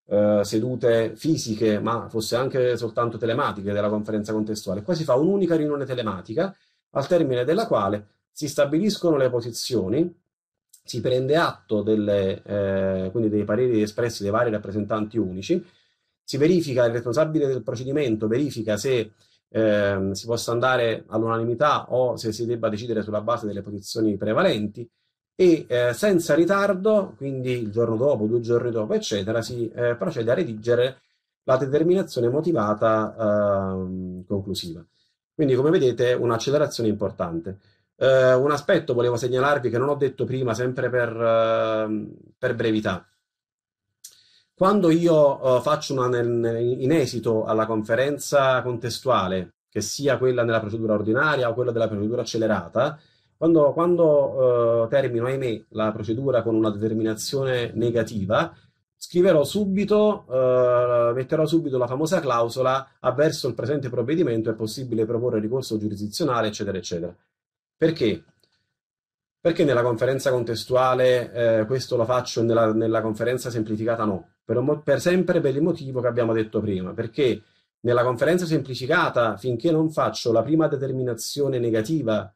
eh, sedute fisiche, ma fosse anche soltanto telematiche della conferenza contestuale. Qua si fa un'unica riunione telematica, al termine della quale si stabiliscono le posizioni, si prende atto delle, eh, dei pareri espressi dai vari rappresentanti unici, si verifica, il responsabile del procedimento verifica se ehm, si possa andare all'unanimità o se si debba decidere sulla base delle posizioni prevalenti e eh, senza ritardo, quindi il giorno dopo, due giorni dopo, eccetera, si eh, procede a redigere la determinazione motivata eh, conclusiva. Quindi, come vedete, un'accelerazione importante. Eh, un aspetto volevo segnalarvi che non ho detto prima, sempre per, ehm, per brevità. Quando io uh, faccio una in esito alla conferenza contestuale, che sia quella nella procedura ordinaria o quella della procedura accelerata, quando, quando uh, termino, ahimè, la procedura con una determinazione negativa, scriverò subito, eh, metterò subito la famosa clausola avverso il presente provvedimento è possibile proporre ricorso giurisdizionale, eccetera, eccetera. Perché? Perché nella conferenza contestuale eh, questo lo faccio e nella, nella conferenza semplificata no? per, per sempre per il motivo che abbiamo detto prima, perché nella conferenza semplificata, finché non faccio la prima determinazione negativa,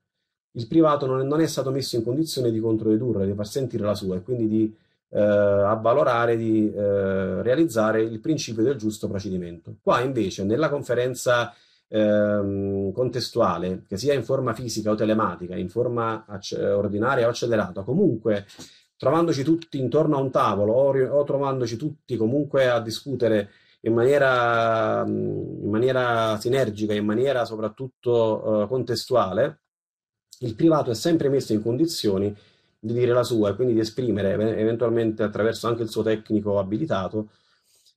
il privato non è, non è stato messo in condizione di controdedurre, di far sentire la sua e quindi di eh, avvalorare, di eh, realizzare il principio del giusto procedimento. Qua invece, nella conferenza ehm, contestuale, che sia in forma fisica o telematica, in forma ordinaria o accelerata, comunque trovandoci tutti intorno a un tavolo o, o trovandoci tutti comunque a discutere in maniera, in maniera sinergica, in maniera soprattutto uh, contestuale, il privato è sempre messo in condizioni di dire la sua e quindi di esprimere, eventualmente attraverso anche il suo tecnico abilitato,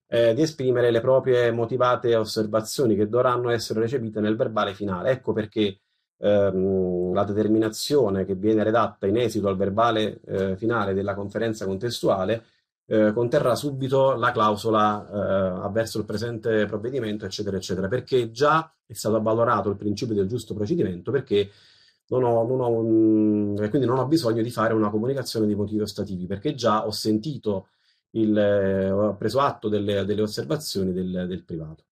eh, di esprimere le proprie motivate osservazioni che dovranno essere recepite nel verbale finale. Ecco perché ehm, la determinazione che viene redatta in esito al verbale eh, finale della conferenza contestuale eh, conterrà subito la clausola eh, avverso il presente provvedimento, eccetera, eccetera, perché già è stato avvalorato il principio del giusto procedimento, perché non ho, non ho un, quindi non ho bisogno di fare una comunicazione di motivi ostativi, perché già ho sentito, il, eh, ho preso atto delle, delle osservazioni del, del privato.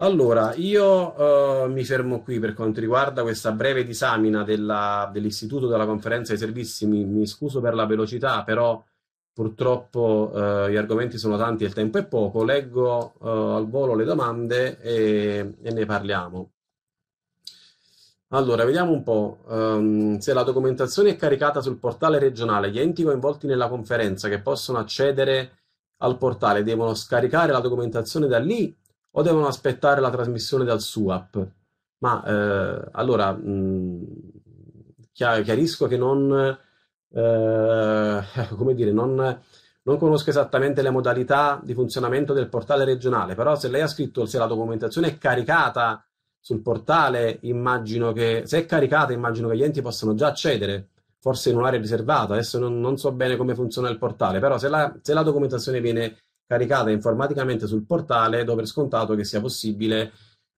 Allora, io eh, mi fermo qui per quanto riguarda questa breve disamina dell'istituto dell della conferenza dei servizi. Mi, mi, scuso per la velocità, però purtroppo eh, gli argomenti sono tanti e il tempo è poco. Leggo eh, al volo le domande e, e, ne parliamo. Allora, vediamo un po' ehm, se la documentazione è caricata sul portale regionale. Gli enti coinvolti nella conferenza che possono accedere al portale devono scaricare la documentazione da lì o devono aspettare la trasmissione dal SUAP. Ma eh, allora mh, mm, chiarisco che non, eh, come dire, non, non conosco esattamente le modalità di funzionamento del portale regionale, però se lei ha scritto, se la documentazione è caricata sul portale, immagino che, se è caricata, immagino che gli enti possano già accedere, forse in un'area riservata, adesso non, non so bene come funziona il portale, però se la, se la documentazione viene caricata, caricata informaticamente sul portale do per scontato che sia possibile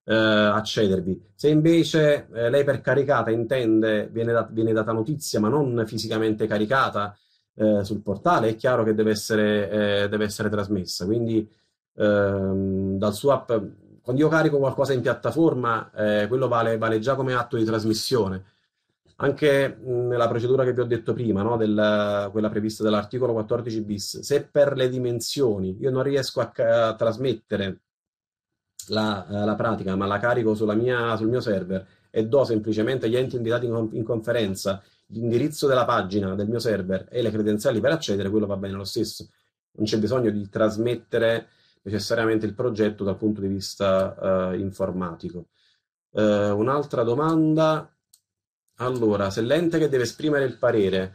eh, accedervi. Se invece eh, lei per caricata intende, viene, dat- viene, data notizia ma non fisicamente caricata eh, sul portale, è chiaro che deve essere, eh, deve essere trasmessa. Quindi ehm, dal suo quando io carico qualcosa in piattaforma, eh, quello vale, vale già come atto di trasmissione anche nella procedura che vi ho detto prima, no? Del, quella prevista dall'articolo 14 bis, se per le dimensioni io non riesco a, a trasmettere la, eh, la, pratica, ma la carico mia, sul mio server e do semplicemente agli enti invitati in, in conferenza l'indirizzo della pagina del mio server e le credenziali per accedere, quello va bene lo stesso. Non c'è bisogno di trasmettere necessariamente il progetto dal punto di vista eh, informatico. Eh, un'altra domanda allora, se l'ente che deve esprimere il parere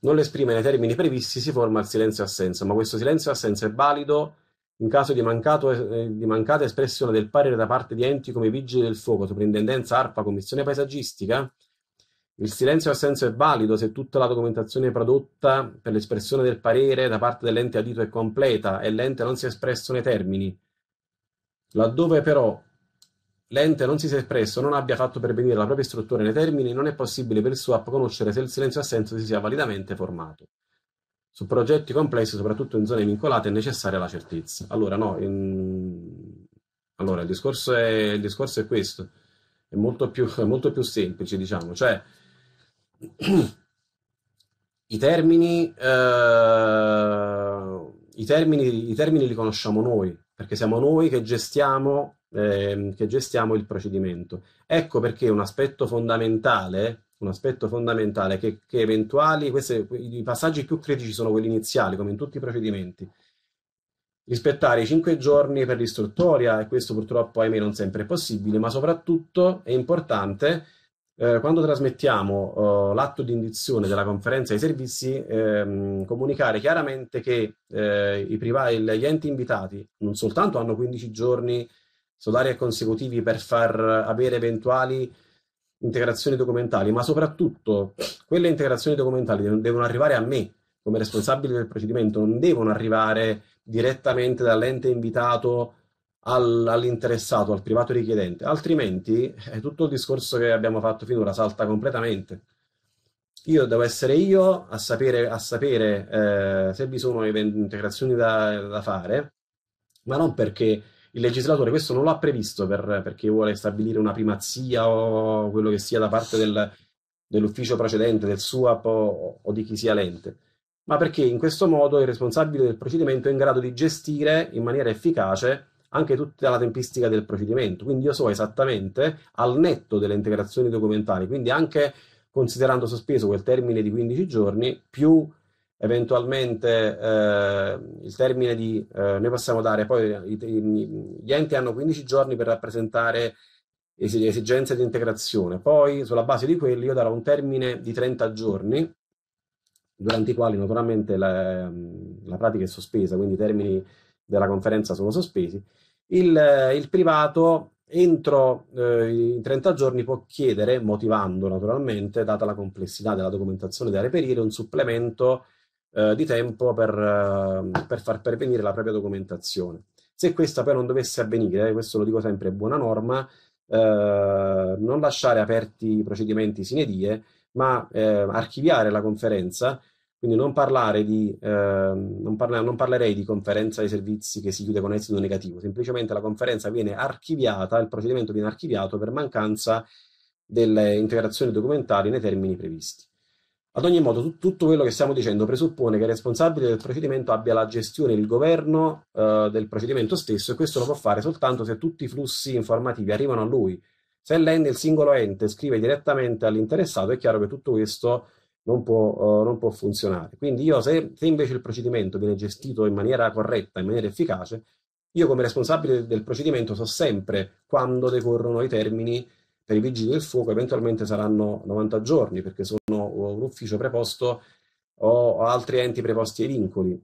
non lo esprime nei termini previsti, si forma il silenzio-assenso, ma questo silenzio-assenso è valido in caso di, mancato, eh, di, mancata espressione del parere da parte di enti come Vigili del Fuoco, Soprintendenza ARPA, Commissione Paesaggistica. Il silenzio-assenso è valido se tutta la documentazione prodotta per l'espressione del parere da parte dell'ente adito è completa e l'ente non si è espresso nei termini. Laddove però l'ente non si sia espresso non abbia fatto pervenire la propria istruttura nei termini, non è possibile per il SWAP conoscere se il silenzio assenso si sia validamente formato. Su progetti complessi, soprattutto in zone vincolate, è necessaria la certezza. Allora, no, in... allora il, discorso è, il, discorso è, questo, è molto più, è molto più semplice, diciamo, cioè i termini... Eh... I termini, I termini li conosciamo noi, perché siamo noi che gestiamo Ehm, che gestiamo il procedimento. Ecco perché un aspetto fondamentale, un aspetto fondamentale che, che eventuali, queste, i passaggi più critici sono quelli iniziali, come in tutti i procedimenti. Rispettare i cinque giorni per l'istruttoria, e questo purtroppo ahimè non sempre è possibile, ma soprattutto è importante eh, quando trasmettiamo eh, l'atto di indizione della conferenza ai servizi, ehm, comunicare chiaramente che eh, i gli enti invitati non soltanto hanno 15 giorni solari e consecutivi per far avere eventuali integrazioni documentali, ma soprattutto quelle integrazioni documentali devono arrivare a me come responsabile del procedimento, non devono arrivare direttamente dall'ente invitato all'interessato, al privato richiedente, altrimenti è eh, tutto il discorso che abbiamo fatto finora salta completamente. Io devo essere io a sapere, a sapere eh, se vi sono integrazioni da, da fare, ma non perché il legislatore questo non l'ha previsto per, perché vuole stabilire una primazia o quello che sia da parte del, dell'ufficio precedente, del SUAP o, o, di chi sia l'ente, ma perché in questo modo il responsabile del procedimento è in grado di gestire in maniera efficace anche tutta la tempistica del procedimento. Quindi io so esattamente, al netto delle integrazioni documentali, quindi anche considerando sospeso quel termine di 15 giorni, più eventualmente eh, il termine di eh, noi possiamo dare poi gli enti hanno 15 giorni per rappresentare esigenze di integrazione poi sulla base di quelli io darò un termine di 30 giorni durante i quali naturalmente la, la pratica è sospesa quindi i termini della conferenza sono sospesi il, il privato entro eh, i 30 giorni può chiedere motivando naturalmente data la complessità della documentazione da reperire un supplemento eh, di tempo per, eh, per, far pervenire la propria documentazione. Se questa poi non dovesse avvenire, eh, questo lo dico sempre, è buona norma, non lasciare aperti i procedimenti sine die, ma archiviare la conferenza, quindi non, di, ehm, non, parla, non parlerei di conferenza dei servizi che si chiude con esito negativo, semplicemente la conferenza viene archiviata, il procedimento viene archiviato per mancanza delle integrazioni documentali nei termini previsti. Ad ogni modo, tu, tutto quello che stiamo dicendo presuppone che il responsabile del procedimento abbia la gestione, il governo eh, del procedimento stesso e questo lo può fare soltanto se tutti i flussi informativi arrivano a lui. Se l'ente, il singolo ente, scrive direttamente all'interessato, è chiaro che tutto questo non può, uh, non può funzionare. Quindi io, se, se invece il procedimento viene gestito in maniera corretta, in maniera efficace, io come responsabile del procedimento so sempre quando decorrono i termini per i vigili del fuoco eventualmente saranno 90 giorni perché sono un ufficio preposto o altri enti preposti ai vincoli.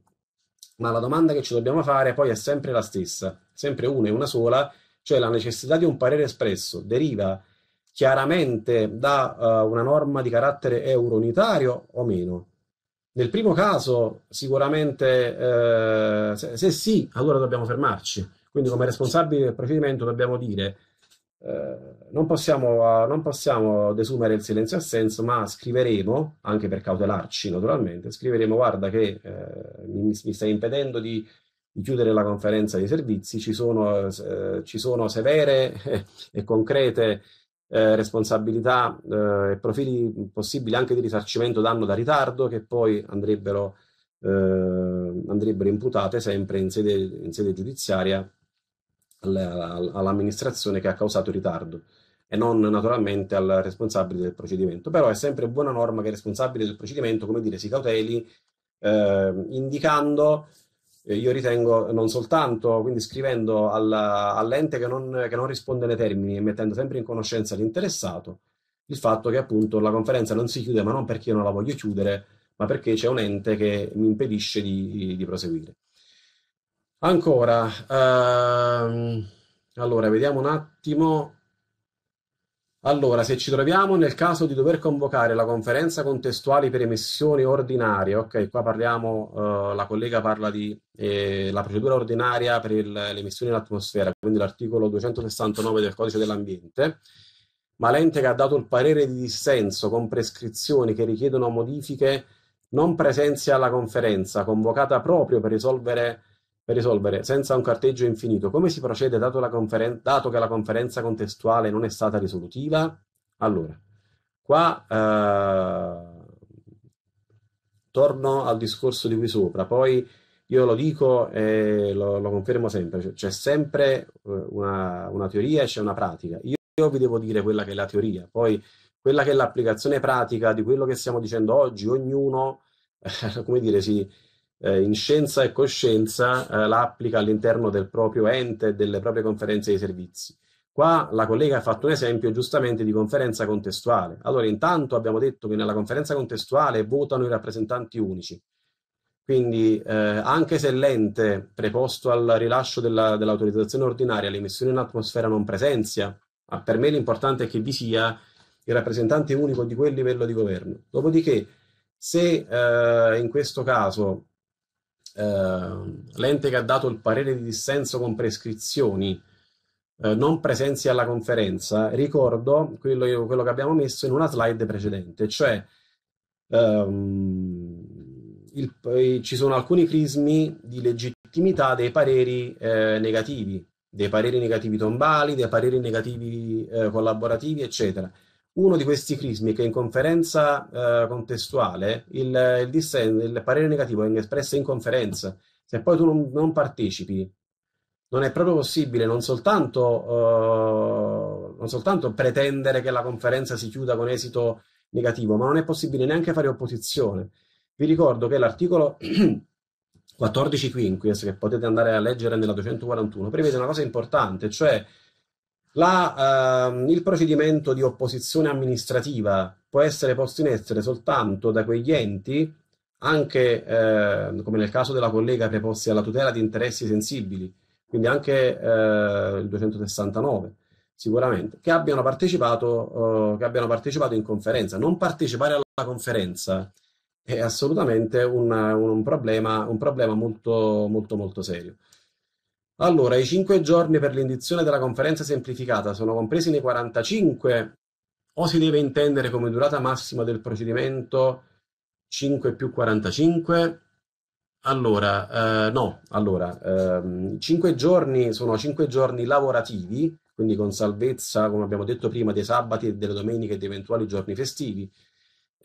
Ma la domanda che ci dobbiamo fare poi è sempre la stessa, sempre una e una sola, cioè la necessità di un parere espresso deriva chiaramente da uh, una norma di carattere euro-unitario o meno. Nel primo caso sicuramente eh, se, se sì, allora dobbiamo fermarci. Quindi come responsabili del procedimento dobbiamo dire eh, non, possiamo, eh, non possiamo desumere il silenzio assenso, ma scriveremo, anche per cautelarci naturalmente, scriveremo guarda che eh, mi, mi, stai impedendo di, di, chiudere la conferenza dei servizi, ci sono, eh, ci sono severe e concrete eh, responsabilità eh, e profili possibili anche di risarcimento danno da ritardo che poi andrebbero, eh, andrebbero imputate sempre in sede, in sede giudiziaria all'amministrazione che ha causato il ritardo e non naturalmente al responsabile del procedimento. Però è sempre buona norma che il responsabile del procedimento, come dire, si cauteli eh, indicando, eh, io ritengo, non soltanto, quindi scrivendo alla, all'ente che non, che non risponde nei termini e mettendo sempre in conoscenza l'interessato, il fatto che appunto la conferenza non si chiude, ma non perché io non la voglio chiudere, ma perché c'è un ente che mi impedisce di, di proseguire. Ancora, ehm, allora, vediamo un attimo. Allora, se ci troviamo nel caso di dover convocare la conferenza contestuale per emissioni ordinarie, ok, qua parliamo, eh, la collega parla di eh, la procedura ordinaria per il, le emissioni in atmosfera, quindi l'articolo 269 del codice dell'ambiente, ma l'ente che ha dato il parere di dissenso con prescrizioni che richiedono modifiche non presenzia alla conferenza, convocata proprio per risolvere per risolvere senza un carteggio infinito, come si procede dato, conferen- dato che la conferenza contestuale non è stata risolutiva? Allora, qua eh, torno al discorso di qui sopra, poi io lo dico e lo, lo confermo sempre, cioè, c'è sempre eh, una, una teoria e c'è una pratica. Io, io vi devo dire quella che è la teoria, poi quella che è l'applicazione pratica di quello che stiamo dicendo oggi, ognuno, eh, come dire, si eh, in scienza e coscienza eh, la applica all'interno del proprio ente delle proprie conferenze di servizi. Qua la collega ha fatto un esempio giustamente di conferenza contestuale. Allora, intanto abbiamo detto che nella conferenza contestuale votano i rappresentanti unici. Quindi, eh, anche se l'ente preposto al rilascio dell'autorizzazione dell ordinaria l'emissione in atmosfera non presenzia, per me l'importante è che vi sia il rappresentante unico di quel livello di governo. Dopodiché, se eh, in questo caso Ehm, l'ente che ha dato il parere di dissenso con prescrizioni eh, non presenzi alla conferenza, ricordo quello, quello, che abbiamo messo in una slide precedente, cioè um, il, ci sono alcuni crismi di legittimità dei pareri eh, negativi, dei pareri negativi tombali, dei pareri negativi eh, collaborativi, eccetera uno di questi crismi che in conferenza eh, contestuale il, il, dissen, il, parere negativo viene espresso in conferenza, se poi tu non, non partecipi, non è proprio possibile non soltanto, eh, non soltanto, pretendere che la conferenza si chiuda con esito negativo, ma non è possibile neanche fare opposizione. Vi ricordo che l'articolo 14 quinquies, che potete andare a leggere nella 241, prevede una cosa importante, cioè la, uh, il procedimento di opposizione amministrativa può essere posto in essere soltanto da quegli enti, anche eh, come nel caso della collega preposti alla tutela di interessi sensibili, quindi anche eh, il 269 sicuramente, che abbiano, uh, che abbiano partecipato in conferenza. Non partecipare alla conferenza è assolutamente un, un, problema, un problema, molto, molto, molto serio. Allora, i 5 giorni per l'indizione della conferenza semplificata sono compresi nei 45 o si deve intendere come durata massima del procedimento 5 più 45? Allora, eh, no, allora, ehm, 5 giorni sono 5 giorni lavorativi, quindi con salvezza, come abbiamo detto prima, dei sabati e delle domeniche ed eventuali giorni festivi,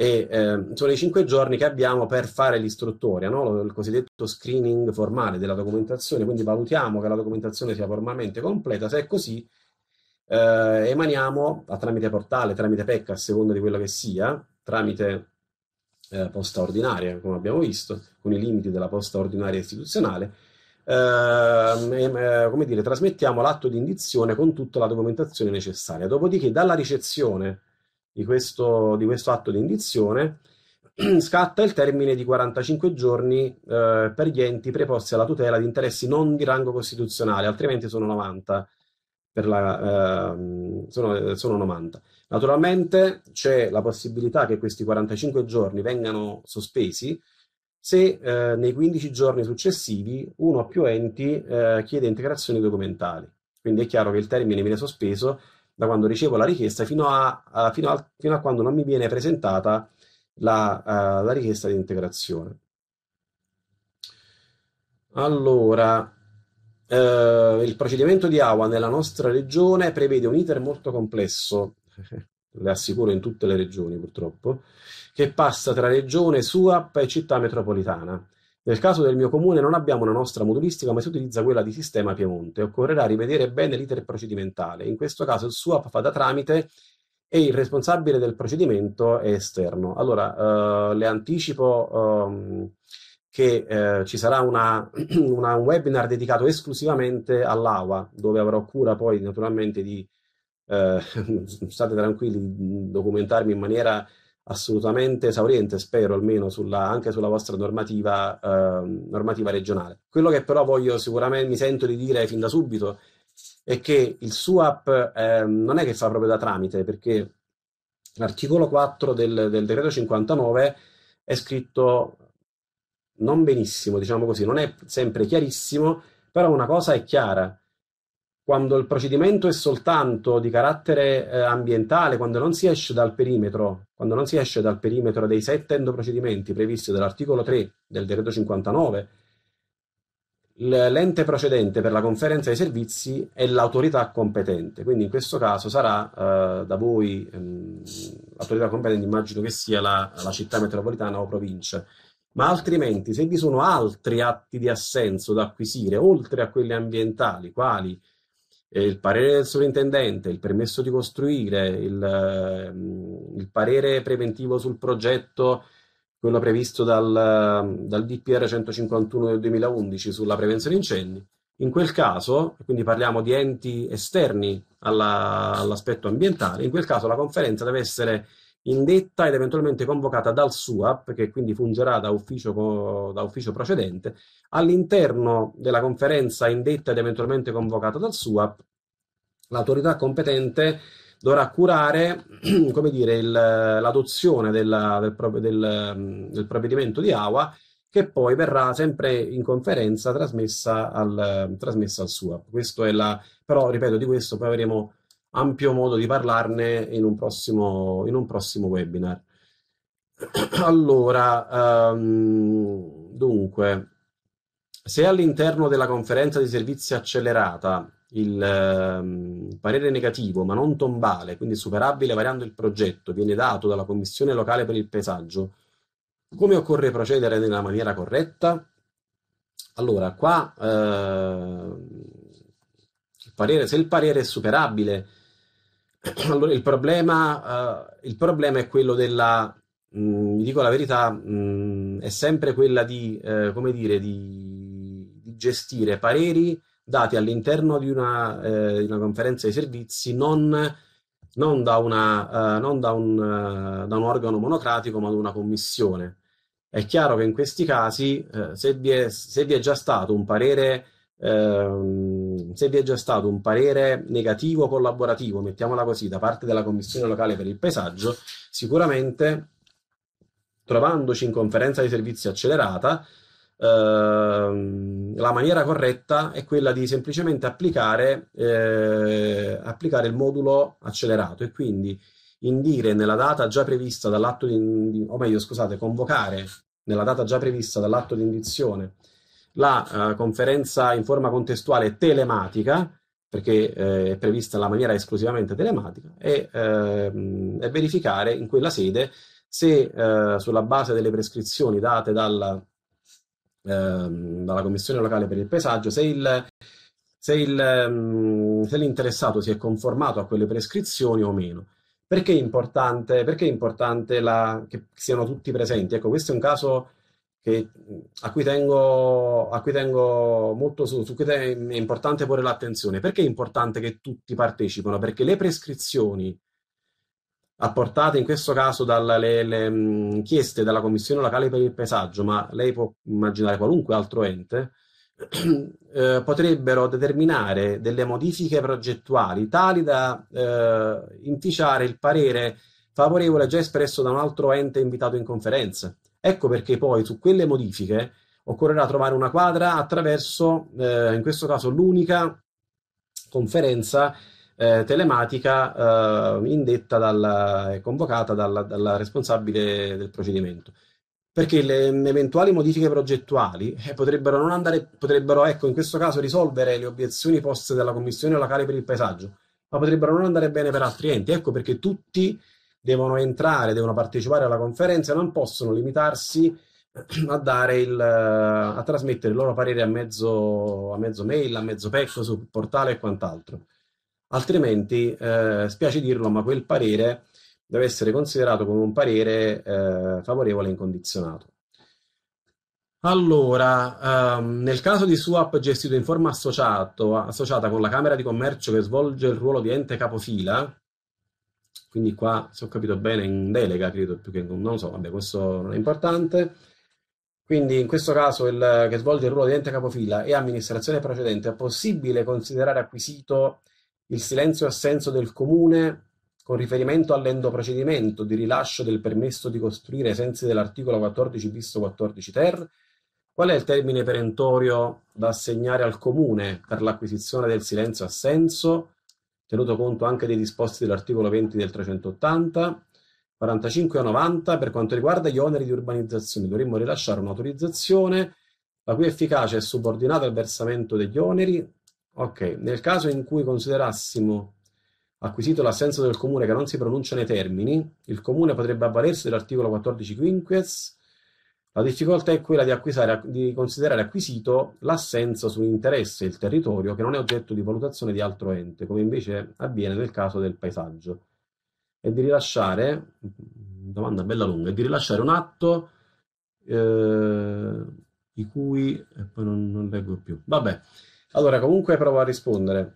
e eh, sono i cinque giorni che abbiamo per fare l'istruttoria, no? il cosiddetto screening formale della documentazione, quindi valutiamo che la documentazione sia formalmente completa, se è così eh, emaniamo tramite portale, tramite PEC a seconda di quello che sia, tramite eh, posta ordinaria come abbiamo visto, con i limiti della posta ordinaria istituzionale, ehm, eh, come dire, trasmettiamo l'atto di indizione con tutta la documentazione necessaria, dopodiché dalla ricezione di questo, di questo atto di indizione, scatta il termine di 45 giorni eh, per gli enti preposti alla tutela di interessi non di rango costituzionale, altrimenti sono 90. Per La, eh, sono, sono 90. Naturalmente c'è la possibilità che questi 45 giorni vengano sospesi se eh, nei 15 giorni successivi uno o più enti eh, chiede integrazioni documentali. Quindi è chiaro che il termine viene sospeso da quando ricevo la richiesta fino a, a, fino a, fino a quando non mi viene presentata la, uh, la richiesta di integrazione. Allora, eh, il procedimento di AWA nella nostra regione prevede un iter molto complesso, le assicuro in tutte le regioni purtroppo, che passa tra regione, SUAP e città metropolitana. Nel caso del mio comune non abbiamo una nostra modulistica, ma si utilizza quella di Sistema Piemonte. Occorrerà rivedere bene l'iter procedimentale. In questo caso il SUAP fa da tramite e il responsabile del procedimento è esterno. Allora, eh, le anticipo eh, che eh, ci sarà una, una, un webinar dedicato esclusivamente all'AWA, dove avrò cura poi naturalmente di, eh, state tranquilli, documentarmi in maniera assolutamente esauriente, spero almeno sulla, anche sulla vostra normativa, eh, normativa regionale. Quello che però voglio sicuramente, mi sento di dire fin da subito, è che il SUAP eh, non è che fa proprio da tramite, perché l'articolo 4 del, del decreto 59 è scritto non benissimo, diciamo così, non è sempre chiarissimo, però una cosa è chiara, quando il procedimento è soltanto di carattere eh, ambientale, quando non si esce dal perimetro, quando non si esce dal perimetro dei sette endoprocedimenti previsti dall'articolo 3 del decreto 59, l'ente procedente per la conferenza dei servizi è l'autorità competente. Quindi in questo caso sarà eh, da voi ehm, l'autorità competente, immagino che sia la, la città metropolitana o provincia. Ma altrimenti, se vi sono altri atti di assenso da acquisire, oltre a quelli ambientali, quali il parere del sovrintendente, il permesso di costruire, il, mm, il parere preventivo sul progetto, quello previsto dal, dal, DPR 151 del 2011 sulla prevenzione incendi. In quel caso, quindi parliamo di enti esterni alla, all'aspetto ambientale, in quel caso la conferenza deve essere indetta ed eventualmente convocata dal SUAP, che quindi fungerà da ufficio, da ufficio procedente, all'interno della conferenza indetta ed eventualmente convocata dal SUAP, l'autorità competente dovrà curare come dire, il, l'adozione della, del, del, del, provvedimento di AWA che poi verrà sempre in conferenza trasmessa al, trasmessa al SUAP. Questo è la, però ripeto, di questo poi avremo ampio modo di parlarne in un prossimo, in un prossimo webinar. Allora, um, dunque, se all'interno della conferenza di servizi accelerata il um, parere negativo, ma non tombale, quindi superabile variando il progetto, viene dato dalla Commissione locale per il paesaggio, come occorre procedere nella maniera corretta? Allora, qua eh, il parere, se il parere è superabile Allora, il problema, uh, il problema è quello della, mh, mm, vi dico la verità, mh, mm, è sempre quella di, eh, come dire, di, di, gestire pareri dati all'interno di una, eh, una conferenza dei servizi non, non, da, una, uh, non da, un, uh, da, un, organo monocratico, ma da una commissione. È chiaro che in questi casi, se vi è, se vi è già stato un parere Ehm, se vi è già stato un parere negativo collaborativo, mettiamola così, da parte della Commissione locale per il paesaggio, sicuramente trovandoci in conferenza di servizi accelerata, ehm, la maniera corretta è quella di semplicemente applicare, eh, applicare il modulo accelerato e quindi indire nella data già prevista dall'atto di, o meglio scusate, convocare nella data già prevista dall'atto di indizione la uh, conferenza in forma contestuale telematica, perché eh, è prevista la maniera esclusivamente telematica, e, eh, verificare in quella sede se eh, sulla base delle prescrizioni date dal, ehm, dalla Commissione locale per il paesaggio, se, il, se, il, ehm, se l'interessato si è conformato a quelle prescrizioni o meno. Perché è importante, perché è importante la, che siano tutti presenti? Ecco, questo è un caso che, a, cui tengo, a, cui tengo, molto su, su cui è importante porre l'attenzione. Perché è importante che tutti partecipino? Perché le prescrizioni apportate in questo caso dalle chieste della Commissione locale per il paesaggio, ma lei può immaginare qualunque altro ente, eh, potrebbero determinare delle modifiche progettuali tali da eh, inficiare il parere favorevole già espresso da un altro ente invitato in conferenza. Ecco perché poi su quelle modifiche occorrerà trovare una quadra attraverso, eh, in questo caso, l'unica conferenza eh, telematica eh, indetta e eh, convocata dalla, dalla, responsabile del procedimento. Perché le eventuali modifiche progettuali eh, potrebbero, non andare, potrebbero ecco, in questo caso risolvere le obiezioni poste dalla Commissione locale per il paesaggio, ma potrebbero non andare bene per altri enti. Ecco perché tutti devono entrare, devono partecipare alla conferenza, non possono limitarsi a, dare il, a trasmettere il loro parere a mezzo, a mezzo mail, a mezzo pecco su portale e quant'altro. Altrimenti, eh, spiace dirlo, ma quel parere deve essere considerato come un parere eh, favorevole e incondizionato. Allora, ehm, nel caso di SWAP gestito in forma associato, associata con la Camera di Commercio che svolge il ruolo di ente capofila, quindi qua, se ho capito bene, in delega, credo più che non lo so, vabbè, questo non è importante. Quindi in questo caso il, che svolge il ruolo di ente capofila e amministrazione precedente è possibile considerare acquisito il silenzio assenso del comune con riferimento all'endoprocedimento di rilascio del permesso di costruire ai sensi dell'articolo 14 bis 14 ter? Qual è il termine perentorio da assegnare al comune per l'acquisizione del silenzio assenso? tenuto conto anche dei disposti dell'articolo 20 del 380, 45 a 90, per quanto riguarda gli oneri di urbanizzazione dovremmo rilasciare un'autorizzazione la cui efficacia è subordinata al versamento degli oneri. Ok, nel caso in cui considerassimo acquisito l'assenso del comune che non si pronuncia nei termini, il comune potrebbe avvalersi dell'articolo 14 quinquies, la difficoltà è quella di, acquisare, di considerare acquisito l'assenza sull'interesse il territorio che non è oggetto di valutazione di altro ente, come invece avviene nel caso del paesaggio, e di rilasciare, domanda bella lunga, e di rilasciare un atto eh, i cui, e poi non, non leggo più, vabbè, allora comunque provo a rispondere.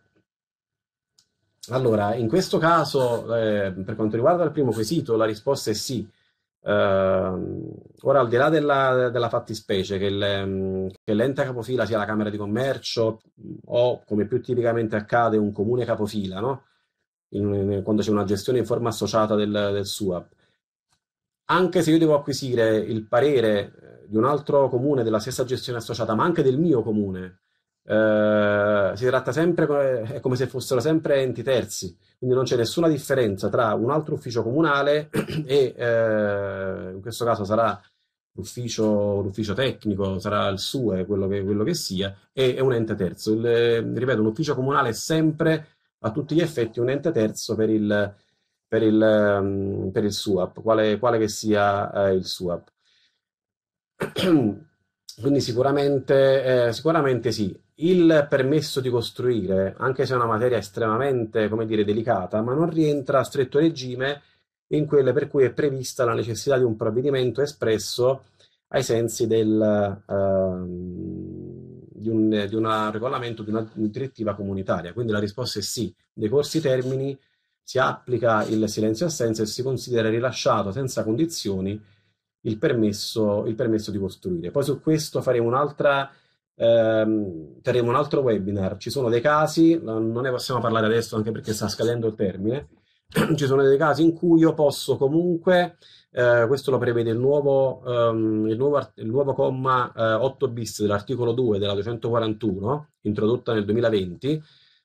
Allora, in questo caso, eh, per quanto riguarda il primo quesito, la risposta è sì. Ehm, ora, al di là della, della fattispecie che, il, che l'ente capofila sia la Camera di Commercio o, come più tipicamente accade, un comune capofila, no? in, in, quando c'è una gestione in forma associata del, del SUAP, anche se io devo acquisire il parere eh, di un altro comune della stessa gestione associata, ma anche del mio comune, eh, si tratta sempre come, è come se fossero sempre enti terzi, quindi non c'è nessuna differenza tra un altro ufficio comunale e eh, in questo caso sarà l'ufficio, l'ufficio tecnico, sarà il SUE, quello che, quello che sia, e, e, un ente terzo. Il, ripeto, un ufficio comunale è sempre a tutti gli effetti un ente terzo per il, per il, mm, per il SUAP, quale, quale che sia eh, il SUAP. Quindi sicuramente, eh, sicuramente sì il permesso di costruire, anche se è una materia estremamente, come dire, delicata, ma non rientra a stretto regime in quelle per cui è prevista la necessità di un provvedimento espresso ai sensi del, uh, di, un, di un regolamento, di una direttiva comunitaria. Quindi la risposta è sì, nei corsi termini si applica il silenzio assenza e si considera rilasciato senza condizioni il permesso, il permesso di costruire. Poi su questo faremo un'altra ehm, faremo un altro webinar. Ci sono dei casi, non ne possiamo parlare adesso anche perché sta scadendo il termine, ci sono dei casi in cui io posso comunque, eh, questo lo prevede il nuovo, ehm, il nuovo, il nuovo comma eh, 8 bis dell'articolo 2 della 241, introdotta nel 2020,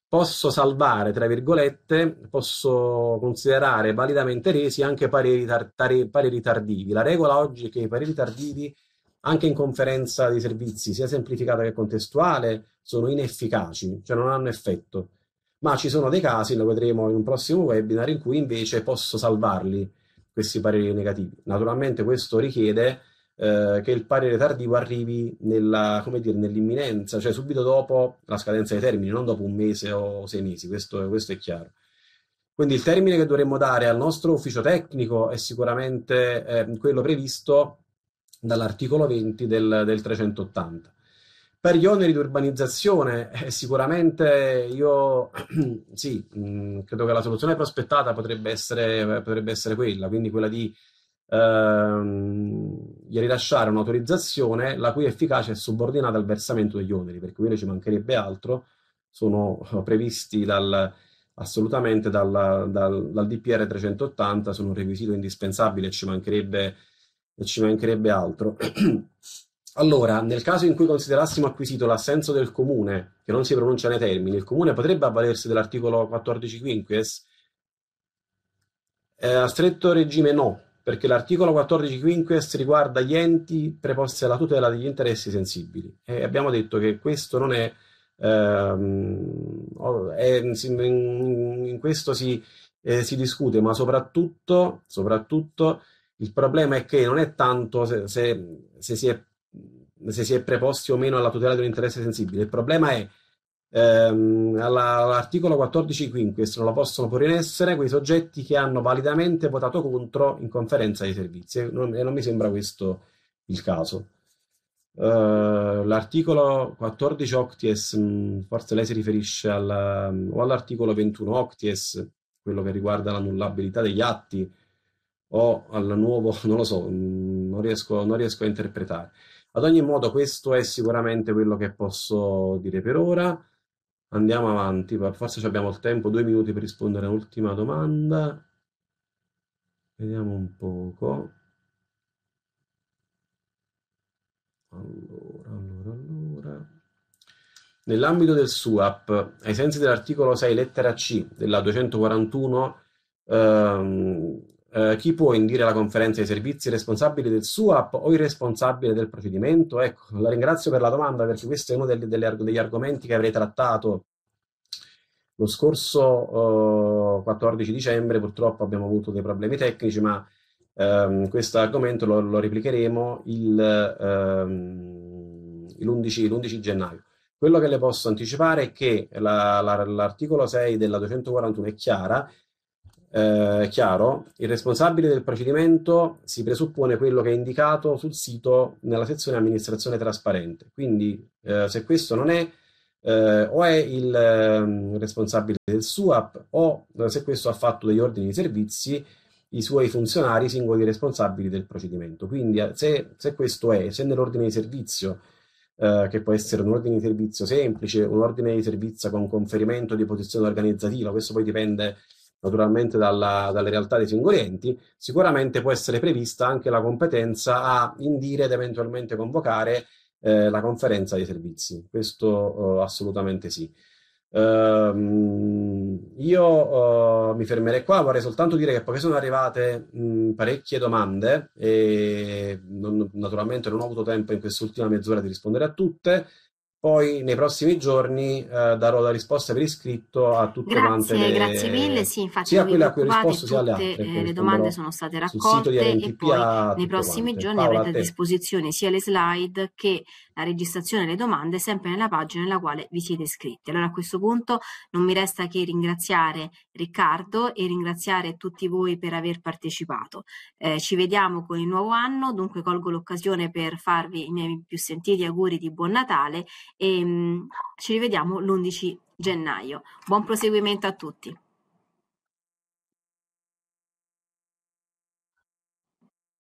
posso salvare, tra virgolette, posso considerare validamente resi anche pareri, tar- pareri tardivi. La regola oggi è che i pareri tardivi anche in conferenza di servizi, sia semplificata che contestuale, sono inefficaci, cioè non hanno effetto. Ma ci sono dei casi, lo vedremo in un prossimo webinar, in cui invece posso salvarli questi pareri negativi. Naturalmente questo richiede eh, che il parere tardivo arrivi nell'imminenza, cioè subito dopo la scadenza dei termini, non dopo un mese o sei mesi, questo, questo è chiaro. Quindi il termine che dovremmo dare al nostro ufficio tecnico è sicuramente eh, quello previsto dall'articolo 20 del, del 380. Per gli oneri di urbanizzazione, eh, sicuramente io sì, mh, mm, credo che la soluzione prospettata potrebbe essere, potrebbe essere quella, quindi quella di, ehm, rilasciare un'autorizzazione la cui efficacia è subordinata al versamento degli oneri, perché quindi ci mancherebbe altro, sono eh, previsti dal, assolutamente dal, dal, dal DPR 380, sono un requisito indispensabile, ci mancherebbe e ci mancherebbe altro. Allora, nel caso in cui considerassimo acquisito l'assenso del comune, che non si pronuncia nei termini, il comune potrebbe avvalersi dell'articolo 14 quinques? Eh, a stretto regime no, perché l'articolo 14 quinques riguarda gli enti preposti alla tutela degli interessi sensibili. E abbiamo detto che questo non è... Ehm, è in, questo si, eh, si discute, ma soprattutto, soprattutto il problema è che non è tanto se, se, se, si, è, se si, è, preposti o meno alla tutela di un interesse sensibile, il problema è ehm, all'articolo 14 quinques non lo possono porre in essere quei soggetti che hanno validamente votato contro in conferenza dei servizi e non, e non mi sembra questo il caso. Uh, l'articolo 14 octies, mm, forse lei si riferisce al, mm, o all'articolo 21 octies, quello che riguarda l'annullabilità degli atti, o al nuovo, non lo so, mm, non riesco, non riesco a interpretare. Ad ogni modo, questo è sicuramente quello che posso dire per ora. Andiamo avanti, forse abbiamo il tempo, due minuti per rispondere all'ultima domanda. Vediamo un poco. Allora, allora, allora. Nell'ambito del SUAP, ai sensi dell'articolo 6, lettera C della 241, ehm, eh, chi può indire la conferenza dei servizi responsabili del SUAP o il responsabile del procedimento? Ecco, la ringrazio per la domanda perché questo è uno degli, degli argomenti che avrei trattato lo scorso eh, 14 dicembre. Purtroppo abbiamo avuto dei problemi tecnici, ma ehm, questo argomento lo, lo replicheremo l'11 ehm, gennaio. Quello che le posso anticipare è che l'articolo la, la, 6 della 241 è chiara eh, chiaro, il responsabile del procedimento si presuppone quello che è indicato sul sito nella sezione amministrazione trasparente. Quindi eh, se questo non è, eh, o è il eh, responsabile del SUAP o eh, se questo ha fatto degli ordini di servizi i suoi funzionari, i singoli responsabili del procedimento. Quindi eh, se, se questo è, se nell'ordine di servizio Uh, che può essere un ordine di servizio semplice, un ordine di servizio con conferimento di posizione organizzativa, questo poi dipende naturalmente dalla, dalle realtà dei singoli enti, sicuramente può essere prevista anche la competenza a indire ed eventualmente convocare eh, la conferenza dei servizi. Questo eh, assolutamente sì. Uh, io uh, mi fermerei qua, vorrei soltanto dire che poiché sono arrivate mh, parecchie domande e non, naturalmente non ho avuto tempo in quest'ultima mezz'ora di rispondere a tutte, poi nei prossimi giorni eh, darò la risposta per iscritto a tutte grazie, le... Grazie mille, sì, infatti sia quelle a cui ho risposto sia alle altre. Eh, le domande sono state raccolte e poi nei prossimi quante. giorni Paola, avrete a, a disposizione sia le slide che la registrazione e le domande sempre nella pagina nella quale vi siete iscritti. Allora a questo punto non mi resta che ringraziare Riccardo e ringraziare tutti voi per aver partecipato. Eh, ci vediamo con il nuovo anno, dunque colgo l'occasione per farvi i miei più sentiti auguri di buon Natale e mh, mm, ci rivediamo l'11 gennaio. Buon proseguimento a tutti.